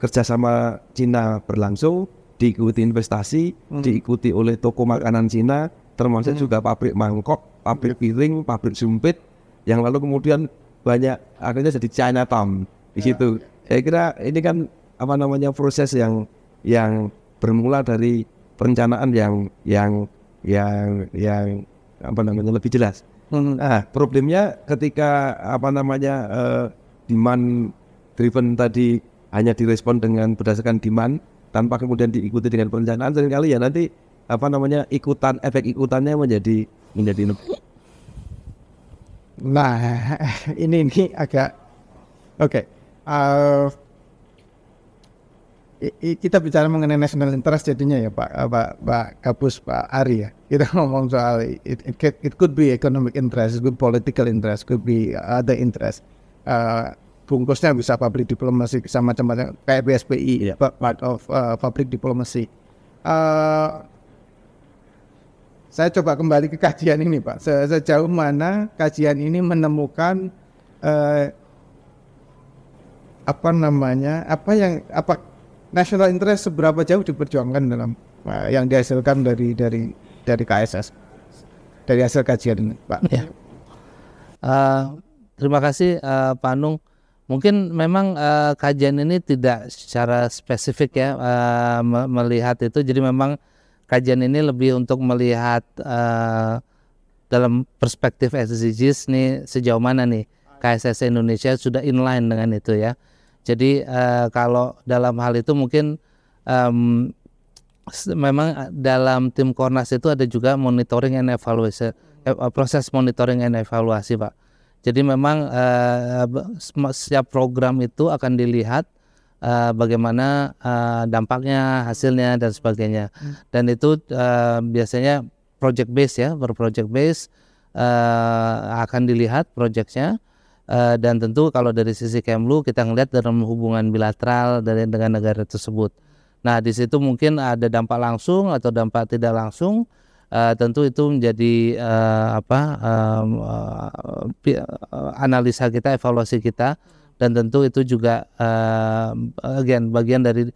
kerjasama Cina berlangsung diikuti investasi, hmm. diikuti oleh toko makanan Cina, termasuk hmm. juga pabrik mangkok, pabrik iya. piring, pabrik sumpit, yang lalu kemudian banyak akhirnya jadi China Town di ya. situ. Ya. Saya kira ini kan apa namanya proses yang yang bermula dari perencanaan yang yang yang yang apa namanya lebih jelas. Hmm. Nah, problemnya ketika apa namanya uh, demand driven tadi hanya direspon dengan berdasarkan demand tanpa kemudian diikuti dengan perencanaan seringkali ya nanti apa namanya ikutan efek ikutannya menjadi menjadi nah <laughs> ini ini agak oke okay. uh, eh, kita bicara mengenai national interest jadinya ya Pak eh, Pak Pak Kapus Pak Ari ya kita <laughs> ngomong soal it, it, it could be economic interest, it could be political interest, could be other interest. Uh, bungkusnya bisa public diplomacy bisa macam-macam kayak BSPI yeah. part of uh, eh, public diplomacy uh, eh, saya coba kembali ke kajian ini pak Se sejauh mana kajian ini menemukan uh, apa namanya apa yang apa national interest seberapa jauh diperjuangkan dalam uh, yang dihasilkan dari dari dari KSS dari hasil kajian ini pak Yeah. Iya. uh, terima kasih uh, Pak Nung Mungkin memang uh, kajian ini tidak secara spesifik ya uh, melihat itu. Jadi memang kajian ini lebih untuk melihat uh, dalam perspektif SDGs nih sejauh mana nih KSS Indonesia sudah inline dengan itu ya. Jadi uh, kalau dalam hal itu mungkin um, memang dalam tim Kornas itu ada juga monitoring and evaluation proses monitoring and evaluasi pak jadi memang uh, setiap program itu akan dilihat uh, bagaimana uh, dampaknya, hasilnya dan sebagainya. Hmm. Dan itu uh, biasanya project base ya, berproject base uh, akan dilihat projectnya. uh, dan tentu kalau dari sisi Kemlu kita melihat dalam hubungan bilateral dari dengan negara tersebut. Nah, di situ mungkin ada dampak langsung atau dampak tidak langsung uh, tentu itu menjadi uh, apa um, uh, analisa kita evaluasi kita dan tentu itu juga uh, again bagian dari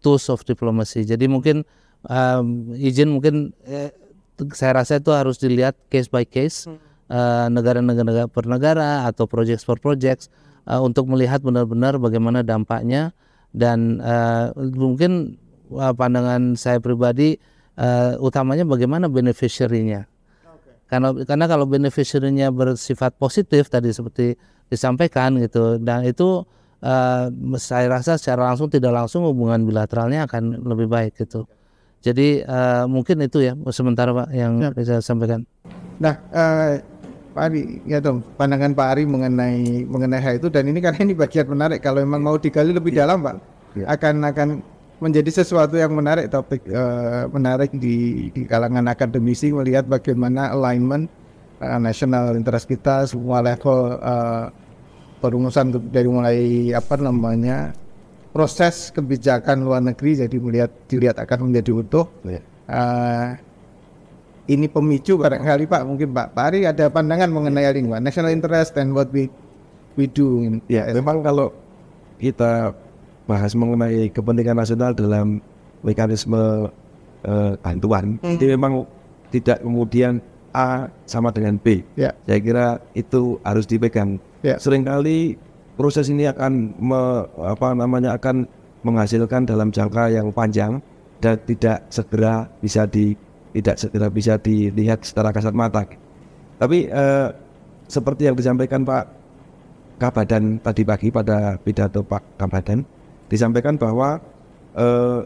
tools of diplomacy jadi mungkin um, izin mungkin eh, saya rasa itu harus dilihat case by case hmm. negara-negara hmm. uh, per negara atau project per project uh, untuk melihat benar-benar bagaimana dampaknya dan uh, mungkin uh, pandangan saya pribadi uh, utamanya bagaimana beneficiary-nya. Karena karena kalau beneficiary-nya bersifat positif tadi seperti disampaikan gitu dan itu uh, saya rasa secara langsung tidak langsung hubungan bilateralnya akan lebih baik gitu. Jadi uh, mungkin itu ya sementara Pak yang ya. bisa sampaikan. Nah, uh, Pak Ari, ya dong pandangan Pak Ari mengenai mengenai hal itu dan ini karena ini bagian menarik kalau memang mau digali lebih ya. dalam Pak ya. akan akan menjadi sesuatu yang menarik topik uh, menarik di di kalangan akademisi melihat bagaimana alignment uh, national interest kita semua level uh, perumusan dari mulai apa namanya proses kebijakan luar negeri jadi melihat dilihat akan menjadi utuh yeah. Iya. uh, ini pemicu barangkali Pak mungkin Pak Pari ada pandangan mengenai lingkungan national interest and what we we do. Ya, yeah, memang kalau kita bahas mengenai kepentingan nasional dalam mekanisme uh, bantuan hmm. itu memang tidak kemudian A sama dengan B. Yeah. Saya kira itu harus dipegang. Yeah. Seringkali proses ini akan me, apa namanya akan menghasilkan dalam jangka yang panjang dan tidak segera bisa di tidak segera bisa dilihat secara kasat mata. Tapi eh, seperti yang disampaikan Pak Kabadan tadi pagi pada pidato Pak Kabadan disampaikan bahwa eh,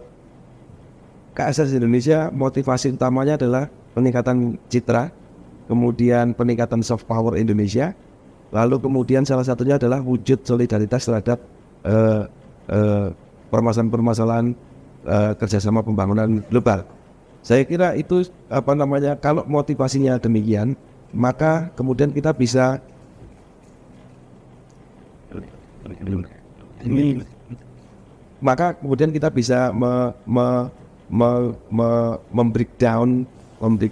KSS Indonesia motivasi utamanya adalah peningkatan citra, kemudian peningkatan soft power Indonesia, lalu kemudian salah satunya adalah wujud solidaritas terhadap eh, eh, permasalahan-permasalahan eh, kerjasama pembangunan global. Saya kira itu apa namanya kalau motivasinya demikian, maka kemudian kita bisa ini maka kemudian kita bisa me, me, me, me,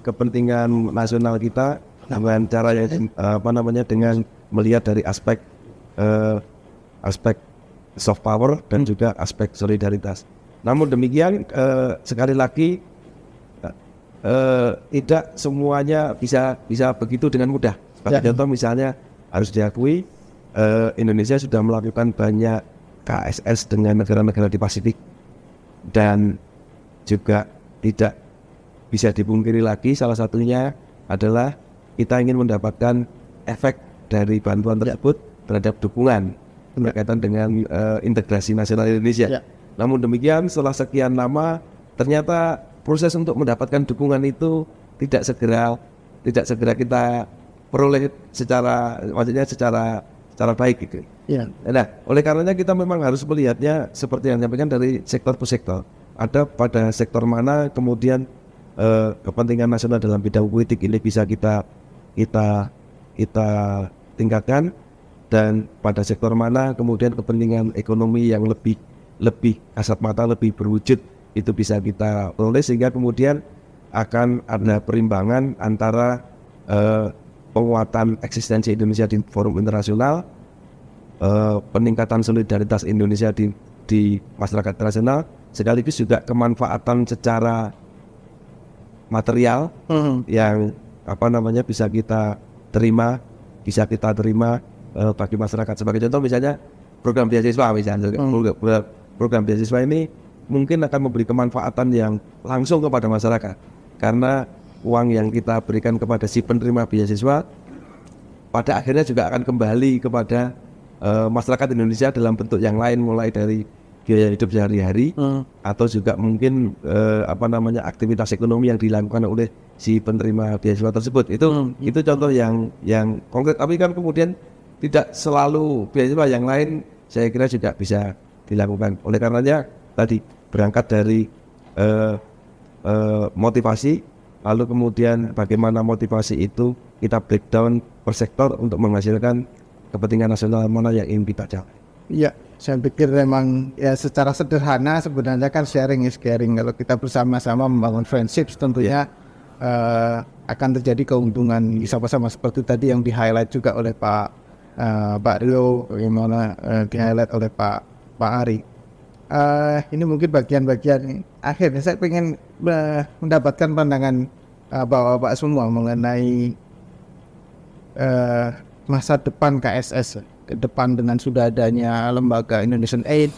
kepentingan nasional kita dengan cara yang eh, apa namanya dengan melihat dari aspek uh, aspek soft power dan juga aspek solidaritas. Namun demikian uh, sekali lagi uh, tidak semuanya bisa bisa begitu dengan mudah. ya. contoh misalnya harus diakui uh, Indonesia sudah melakukan banyak KSS dengan negara-negara di Pasifik dan juga tidak bisa dipungkiri lagi salah satunya adalah kita ingin mendapatkan efek dari bantuan ya. tersebut terhadap dukungan ya. berkaitan dengan uh, integrasi nasional Indonesia. Ya. Namun demikian setelah sekian lama ternyata proses untuk mendapatkan dukungan itu tidak segera tidak segera kita peroleh secara maksudnya secara secara baik gitu. Ya. Nah, oleh karenanya kita memang harus melihatnya seperti yang disampaikan dari sektor per sektor. Ada pada sektor mana kemudian eh, kepentingan nasional dalam bidang politik ini bisa kita kita kita tingkatkan dan pada sektor mana kemudian kepentingan ekonomi yang lebih lebih kasat mata lebih berwujud itu bisa kita oleh sehingga kemudian akan ada perimbangan antara eh, penguatan eksistensi Indonesia di forum internasional uh, peningkatan solidaritas Indonesia di di masyarakat internasional sekaligus juga kemanfaatan secara material hmm. yang apa namanya bisa kita terima bisa kita terima uh, bagi masyarakat sebagai contoh misalnya program beasiswa misalnya hmm. program beasiswa ini mungkin akan memberi kemanfaatan yang langsung kepada masyarakat karena uang yang kita berikan kepada si penerima beasiswa pada akhirnya juga akan kembali kepada Eh, masyarakat Indonesia dalam bentuk yang lain mulai dari biaya hidup sehari-hari hmm. atau juga mungkin eh, apa namanya aktivitas ekonomi yang dilakukan oleh si penerima beasiswa tersebut itu hmm. itu contoh yang yang konkret tapi kan kemudian tidak selalu beasiswa yang lain saya kira juga bisa dilakukan oleh karenanya tadi berangkat dari eh, motivasi lalu kemudian bagaimana motivasi itu kita breakdown per sektor untuk menghasilkan kepentingan nasional mana yang ingin kita capai. Iya, saya pikir memang ya secara sederhana sebenarnya kan sharing is caring. Kalau kita bersama-sama membangun friendships tentunya ya. uh, akan terjadi keuntungan sama-sama seperti tadi yang di highlight juga oleh Pak uh, Pak Rio, bagaimana uh, eh, di highlight oleh Pak Pak Ari. Uh, ini mungkin bagian-bagian akhirnya saya ingin uh, mendapatkan pandangan uh, bapak-bapak semua mengenai uh, masa depan KSS ke depan dengan sudah adanya lembaga Indonesian Aid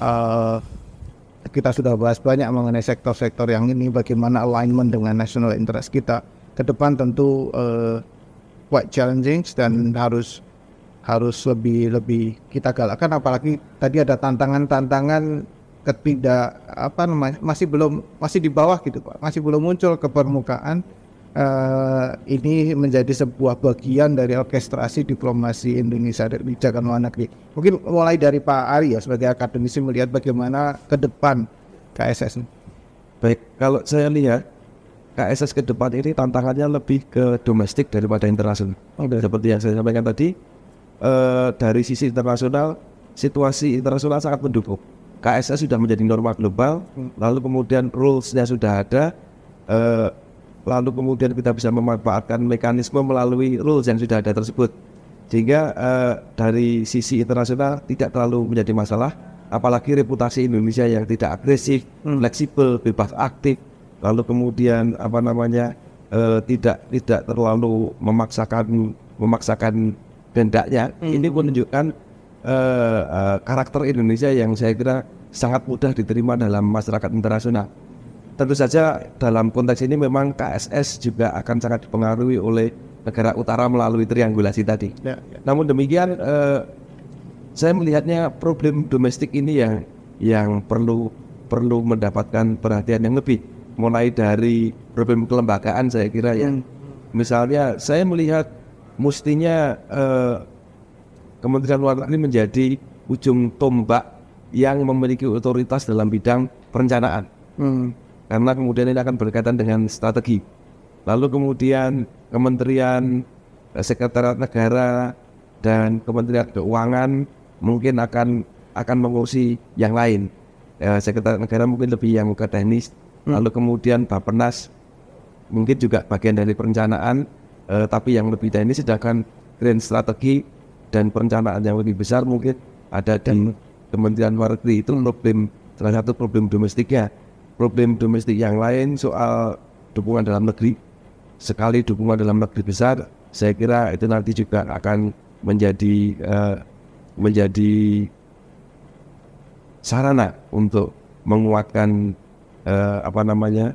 uh, kita sudah bahas banyak mengenai sektor-sektor yang ini bagaimana alignment dengan national interest kita ke depan tentu uh, quite challenging dan harus harus lebih lebih kita galakkan apalagi tadi ada tantangan-tantangan ketidak apa namanya masih belum masih di bawah gitu Pak masih belum muncul ke permukaan Eh, ini menjadi sebuah bagian dari orkestrasi diplomasi Indonesia dari kebijakan luar negeri. Mungkin mulai dari Pak Ari ya sebagai akademisi melihat bagaimana ke depan KSS. Baik, kalau saya lihat KSS ke depan ini tantangannya lebih ke domestik daripada internasional. Okay. Oh, iya. Seperti yang saya sampaikan tadi, eh, dari sisi internasional situasi internasional sangat mendukung. KSS sudah menjadi norma global, hmm. lalu kemudian rulesnya sudah ada, eh, lalu kemudian kita bisa memanfaatkan mekanisme melalui rules yang sudah ada tersebut sehingga eh, dari sisi internasional tidak terlalu menjadi masalah apalagi reputasi Indonesia yang tidak agresif, hmm. fleksibel, bebas aktif, lalu kemudian apa namanya eh, tidak tidak terlalu memaksakan memaksakan hendaknya hmm. ini menunjukkan eh, eh, karakter Indonesia yang saya kira sangat mudah diterima dalam masyarakat internasional. Tentu saja dalam konteks ini memang KSS juga akan sangat dipengaruhi oleh negara utara melalui triangulasi tadi. Ya, ya, Namun demikian, eh, saya melihatnya problem domestik ini yang yang perlu perlu mendapatkan perhatian yang lebih. Mulai dari problem kelembagaan saya kira yang hmm. misalnya saya melihat mestinya eh, Kementerian Luar Negeri menjadi ujung tombak yang memiliki otoritas dalam bidang perencanaan. Hmm karena kemudian ini akan berkaitan dengan strategi. Lalu kemudian Kementerian eh, Sekretariat Negara dan Kementerian Keuangan mungkin akan akan mengurusi yang lain. Eh, Sekretariat Negara mungkin lebih yang ke teknis. Hmm. Lalu kemudian Bapenas mungkin juga bagian dari perencanaan, eh, tapi yang lebih teknis. Sedangkan grand strategi dan perencanaan yang lebih besar mungkin ada di Kementerian Luar Negeri itu problem salah satu problem domestiknya problem domestik yang lain soal dukungan dalam negeri sekali dukungan dalam negeri besar saya kira itu nanti juga akan menjadi uh, menjadi sarana untuk menguatkan uh, apa namanya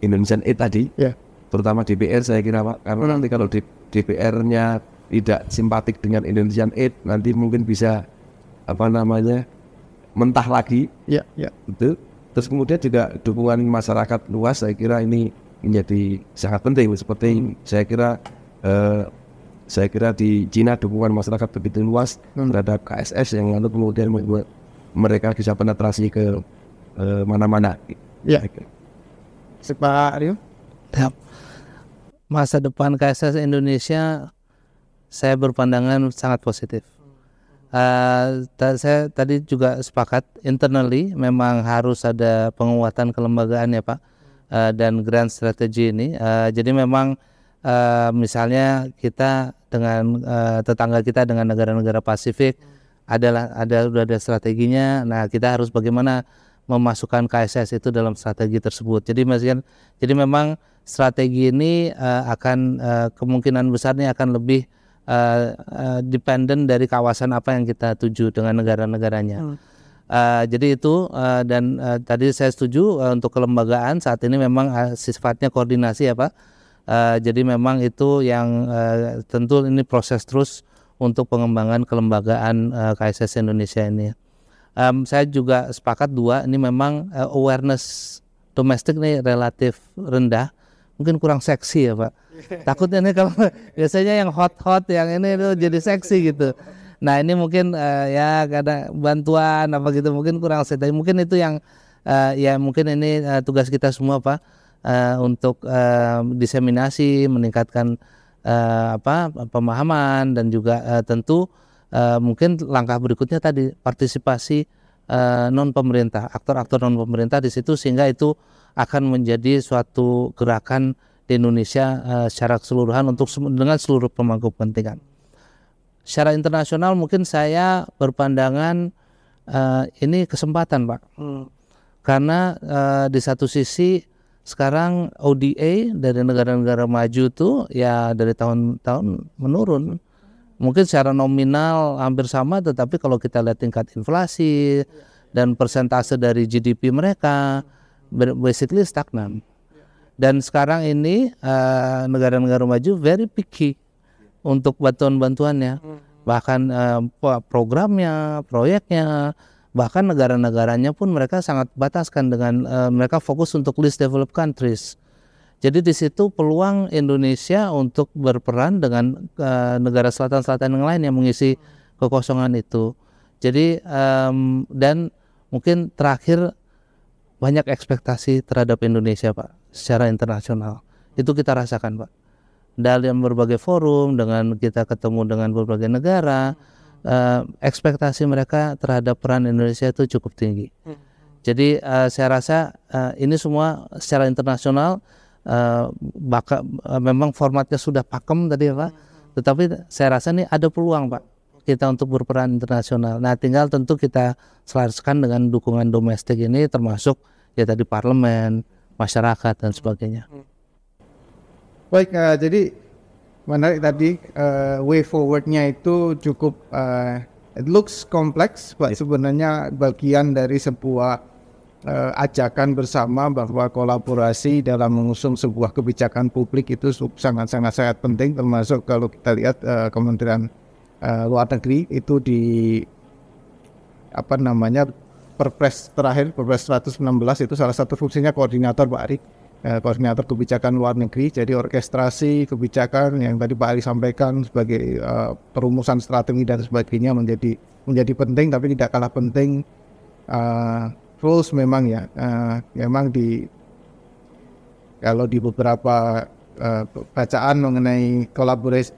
Indonesian Aid tadi yeah. terutama DPR saya kira pak karena hmm. nanti kalau DPR-nya tidak simpatik dengan Indonesian Aid nanti mungkin bisa apa namanya mentah lagi ya yeah, ya. yeah. itu Terus kemudian juga dukungan masyarakat luas saya kira ini menjadi sangat penting. Seperti saya kira eh, saya kira di Cina dukungan masyarakat begitu luas hmm. terhadap KSS yang lalu kemudian membuat mereka bisa penetrasi ke eh, mana-mana. Eh, ya. Pak Aryo. Ya. Masa depan KSS Indonesia saya berpandangan sangat positif. Uh, saya tadi juga sepakat internally memang harus ada penguatan kelembagaan ya Pak uh, dan grand strategy ini. Uh, jadi memang uh, misalnya kita dengan uh, tetangga kita dengan negara-negara Pasifik adalah ada sudah ada strateginya. Nah kita harus bagaimana memasukkan KSS itu dalam strategi tersebut. Jadi maksudnya, jadi memang strategi ini uh, akan uh, kemungkinan besarnya akan lebih uh, eh, uh, eh, dependen dari kawasan apa yang kita tuju dengan negara-negaranya. Hmm. Uh, jadi itu uh, dan uh, tadi saya setuju uh, untuk kelembagaan saat ini memang uh, sifatnya koordinasi apa. Ya, Pak. Uh, jadi memang itu yang uh, tentu ini proses terus untuk pengembangan kelembagaan uh, KSS Indonesia ini. Um, saya juga sepakat dua ini memang uh, awareness domestik nih relatif rendah mungkin kurang seksi ya pak. Takutnya ini kalau <laughs> biasanya yang hot-hot yang ini itu jadi seksi gitu. Nah ini mungkin uh, ya karena bantuan apa gitu mungkin kurang seksi. Tapi mungkin itu yang uh, ya mungkin ini uh, tugas kita semua pak uh, untuk uh, diseminasi meningkatkan uh, apa pemahaman dan juga uh, tentu uh, mungkin langkah berikutnya tadi partisipasi uh, non pemerintah aktor-aktor non pemerintah di situ sehingga itu akan menjadi suatu gerakan di Indonesia eh, secara keseluruhan untuk dengan seluruh pemangku kepentingan. Secara internasional mungkin saya berpandangan uh, ini kesempatan, Pak. Hmm. Karena uh, di satu sisi sekarang ODA dari negara-negara maju itu ya dari tahun-tahun menurun. Mungkin secara nominal hampir sama tetapi kalau kita lihat tingkat inflasi dan persentase dari GDP mereka basically stagnan. Dan sekarang ini eh, negara-negara uh, maju very picky untuk bantuan-bantuannya, hmm. bahkan uh, programnya, proyeknya, bahkan negara-negaranya pun mereka sangat bataskan dengan uh, mereka fokus untuk list developed countries. Jadi di situ peluang Indonesia untuk berperan dengan uh, negara selatan-selatan yang lain yang mengisi kekosongan itu. Jadi um, dan mungkin terakhir banyak ekspektasi terhadap Indonesia Pak secara internasional itu kita rasakan Pak dalam berbagai forum dengan kita ketemu dengan berbagai negara eh, ekspektasi mereka terhadap peran Indonesia itu cukup tinggi hmm. jadi eh, saya rasa eh, ini semua secara internasional eh, baka, eh, memang formatnya sudah pakem tadi ya, Pak hmm. tetapi saya rasa ini ada peluang Pak kita untuk berperan internasional. Nah, tinggal tentu kita selaraskan dengan dukungan domestik ini termasuk ya tadi parlemen, masyarakat dan sebagainya. Baik, uh, jadi menarik tadi uh, way forwardnya itu cukup uh, it looks kompleks, but iya. yeah. sebenarnya bagian dari sebuah uh, ajakan bersama bahwa kolaborasi dalam mengusung sebuah kebijakan publik itu sangat-sangat sangat penting termasuk kalau kita lihat uh, Kementerian uh, luar negeri itu di apa namanya Perpres terakhir Perpres 116 itu salah satu fungsinya koordinator Pak Ari uh, koordinator kebijakan luar negeri jadi orkestrasi kebijakan yang tadi Pak Ari sampaikan sebagai uh, perumusan strategi dan sebagainya menjadi menjadi penting tapi tidak kalah penting uh, rules memang ya uh, memang di kalau di beberapa Eh, bacaan mengenai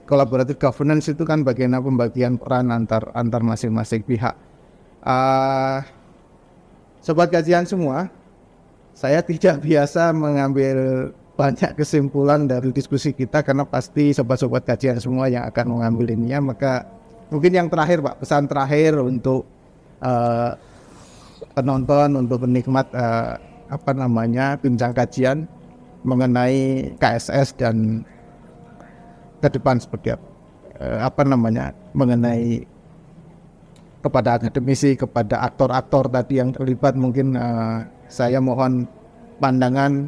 kolaboratif governance itu kan bagaimana pembagian peran antar antar masing-masing pihak. Uh, sobat kajian semua, saya tidak <laughs> biasa mengambil banyak kesimpulan dari diskusi kita karena pasti sobat-sobat kajian semua yang akan mengambil ini ya maka mungkin yang terakhir Pak pesan terakhir untuk uh, penonton untuk penikmat uh, apa namanya bincang kajian mengenai KSS dan ke depan seperti apa, eh, apa namanya mengenai kepada akademisi kepada aktor-aktor tadi yang terlibat mungkin uh, saya mohon pandangan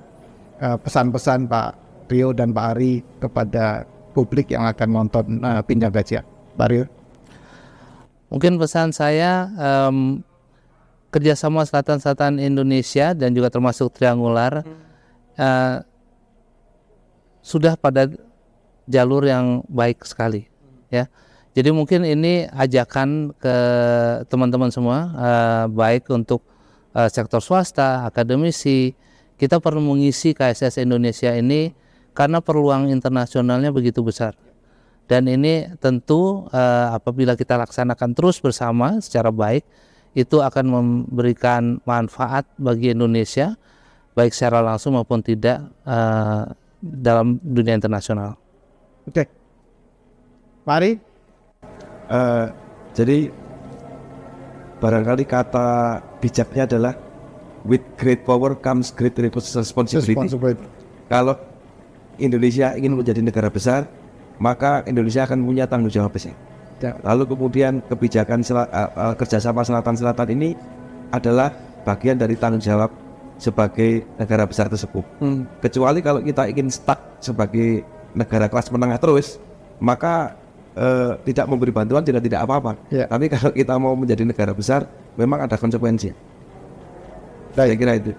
eh, pesan-pesan Pak Rio dan Pak Ari kepada publik yang akan nonton uh, pinjam gaji Pak Rio mungkin pesan saya um, kerjasama selatan-selatan Indonesia dan juga termasuk triangular hmm Eh, sudah pada jalur yang baik sekali ya jadi mungkin ini ajakan ke teman-teman semua uh, baik untuk uh, sektor swasta akademisi kita perlu mengisi KSS Indonesia ini karena peluang internasionalnya begitu besar dan ini tentu uh, apabila kita laksanakan terus bersama secara baik itu akan memberikan manfaat bagi Indonesia baik secara langsung maupun tidak uh, dalam dunia internasional. Oke, okay. uh, eh, jadi barangkali kata bijaknya adalah with great power comes great responsibility. responsibility. Kalau Indonesia ingin menjadi negara besar, maka Indonesia akan punya tanggung jawab besar. Ya. Lalu kemudian kebijakan sel uh, eh, uh, kerjasama selatan-selatan ini adalah bagian dari tanggung jawab sebagai negara besar tersebut. Hmm. Kecuali kalau kita ingin stuck sebagai negara kelas menengah terus, maka eh, tidak memberi bantuan tidak tidak apa-apa. Yeah. Tapi <laughs> kalau kita mau menjadi negara besar, memang ada konsekuensi. Baik. Saya kira itu.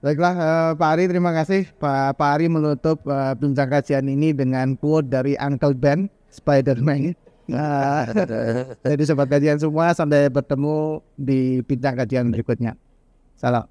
Baiklah eh, Pak Ari, terima kasih Pak, Pak Ari menutup uh, bincang kajian ini dengan quote dari Uncle Ben Spiderman. Uh, <laughs> <laughs> jadi sobat kajian semua sampai bertemu di bincang kajian berikutnya. 好了。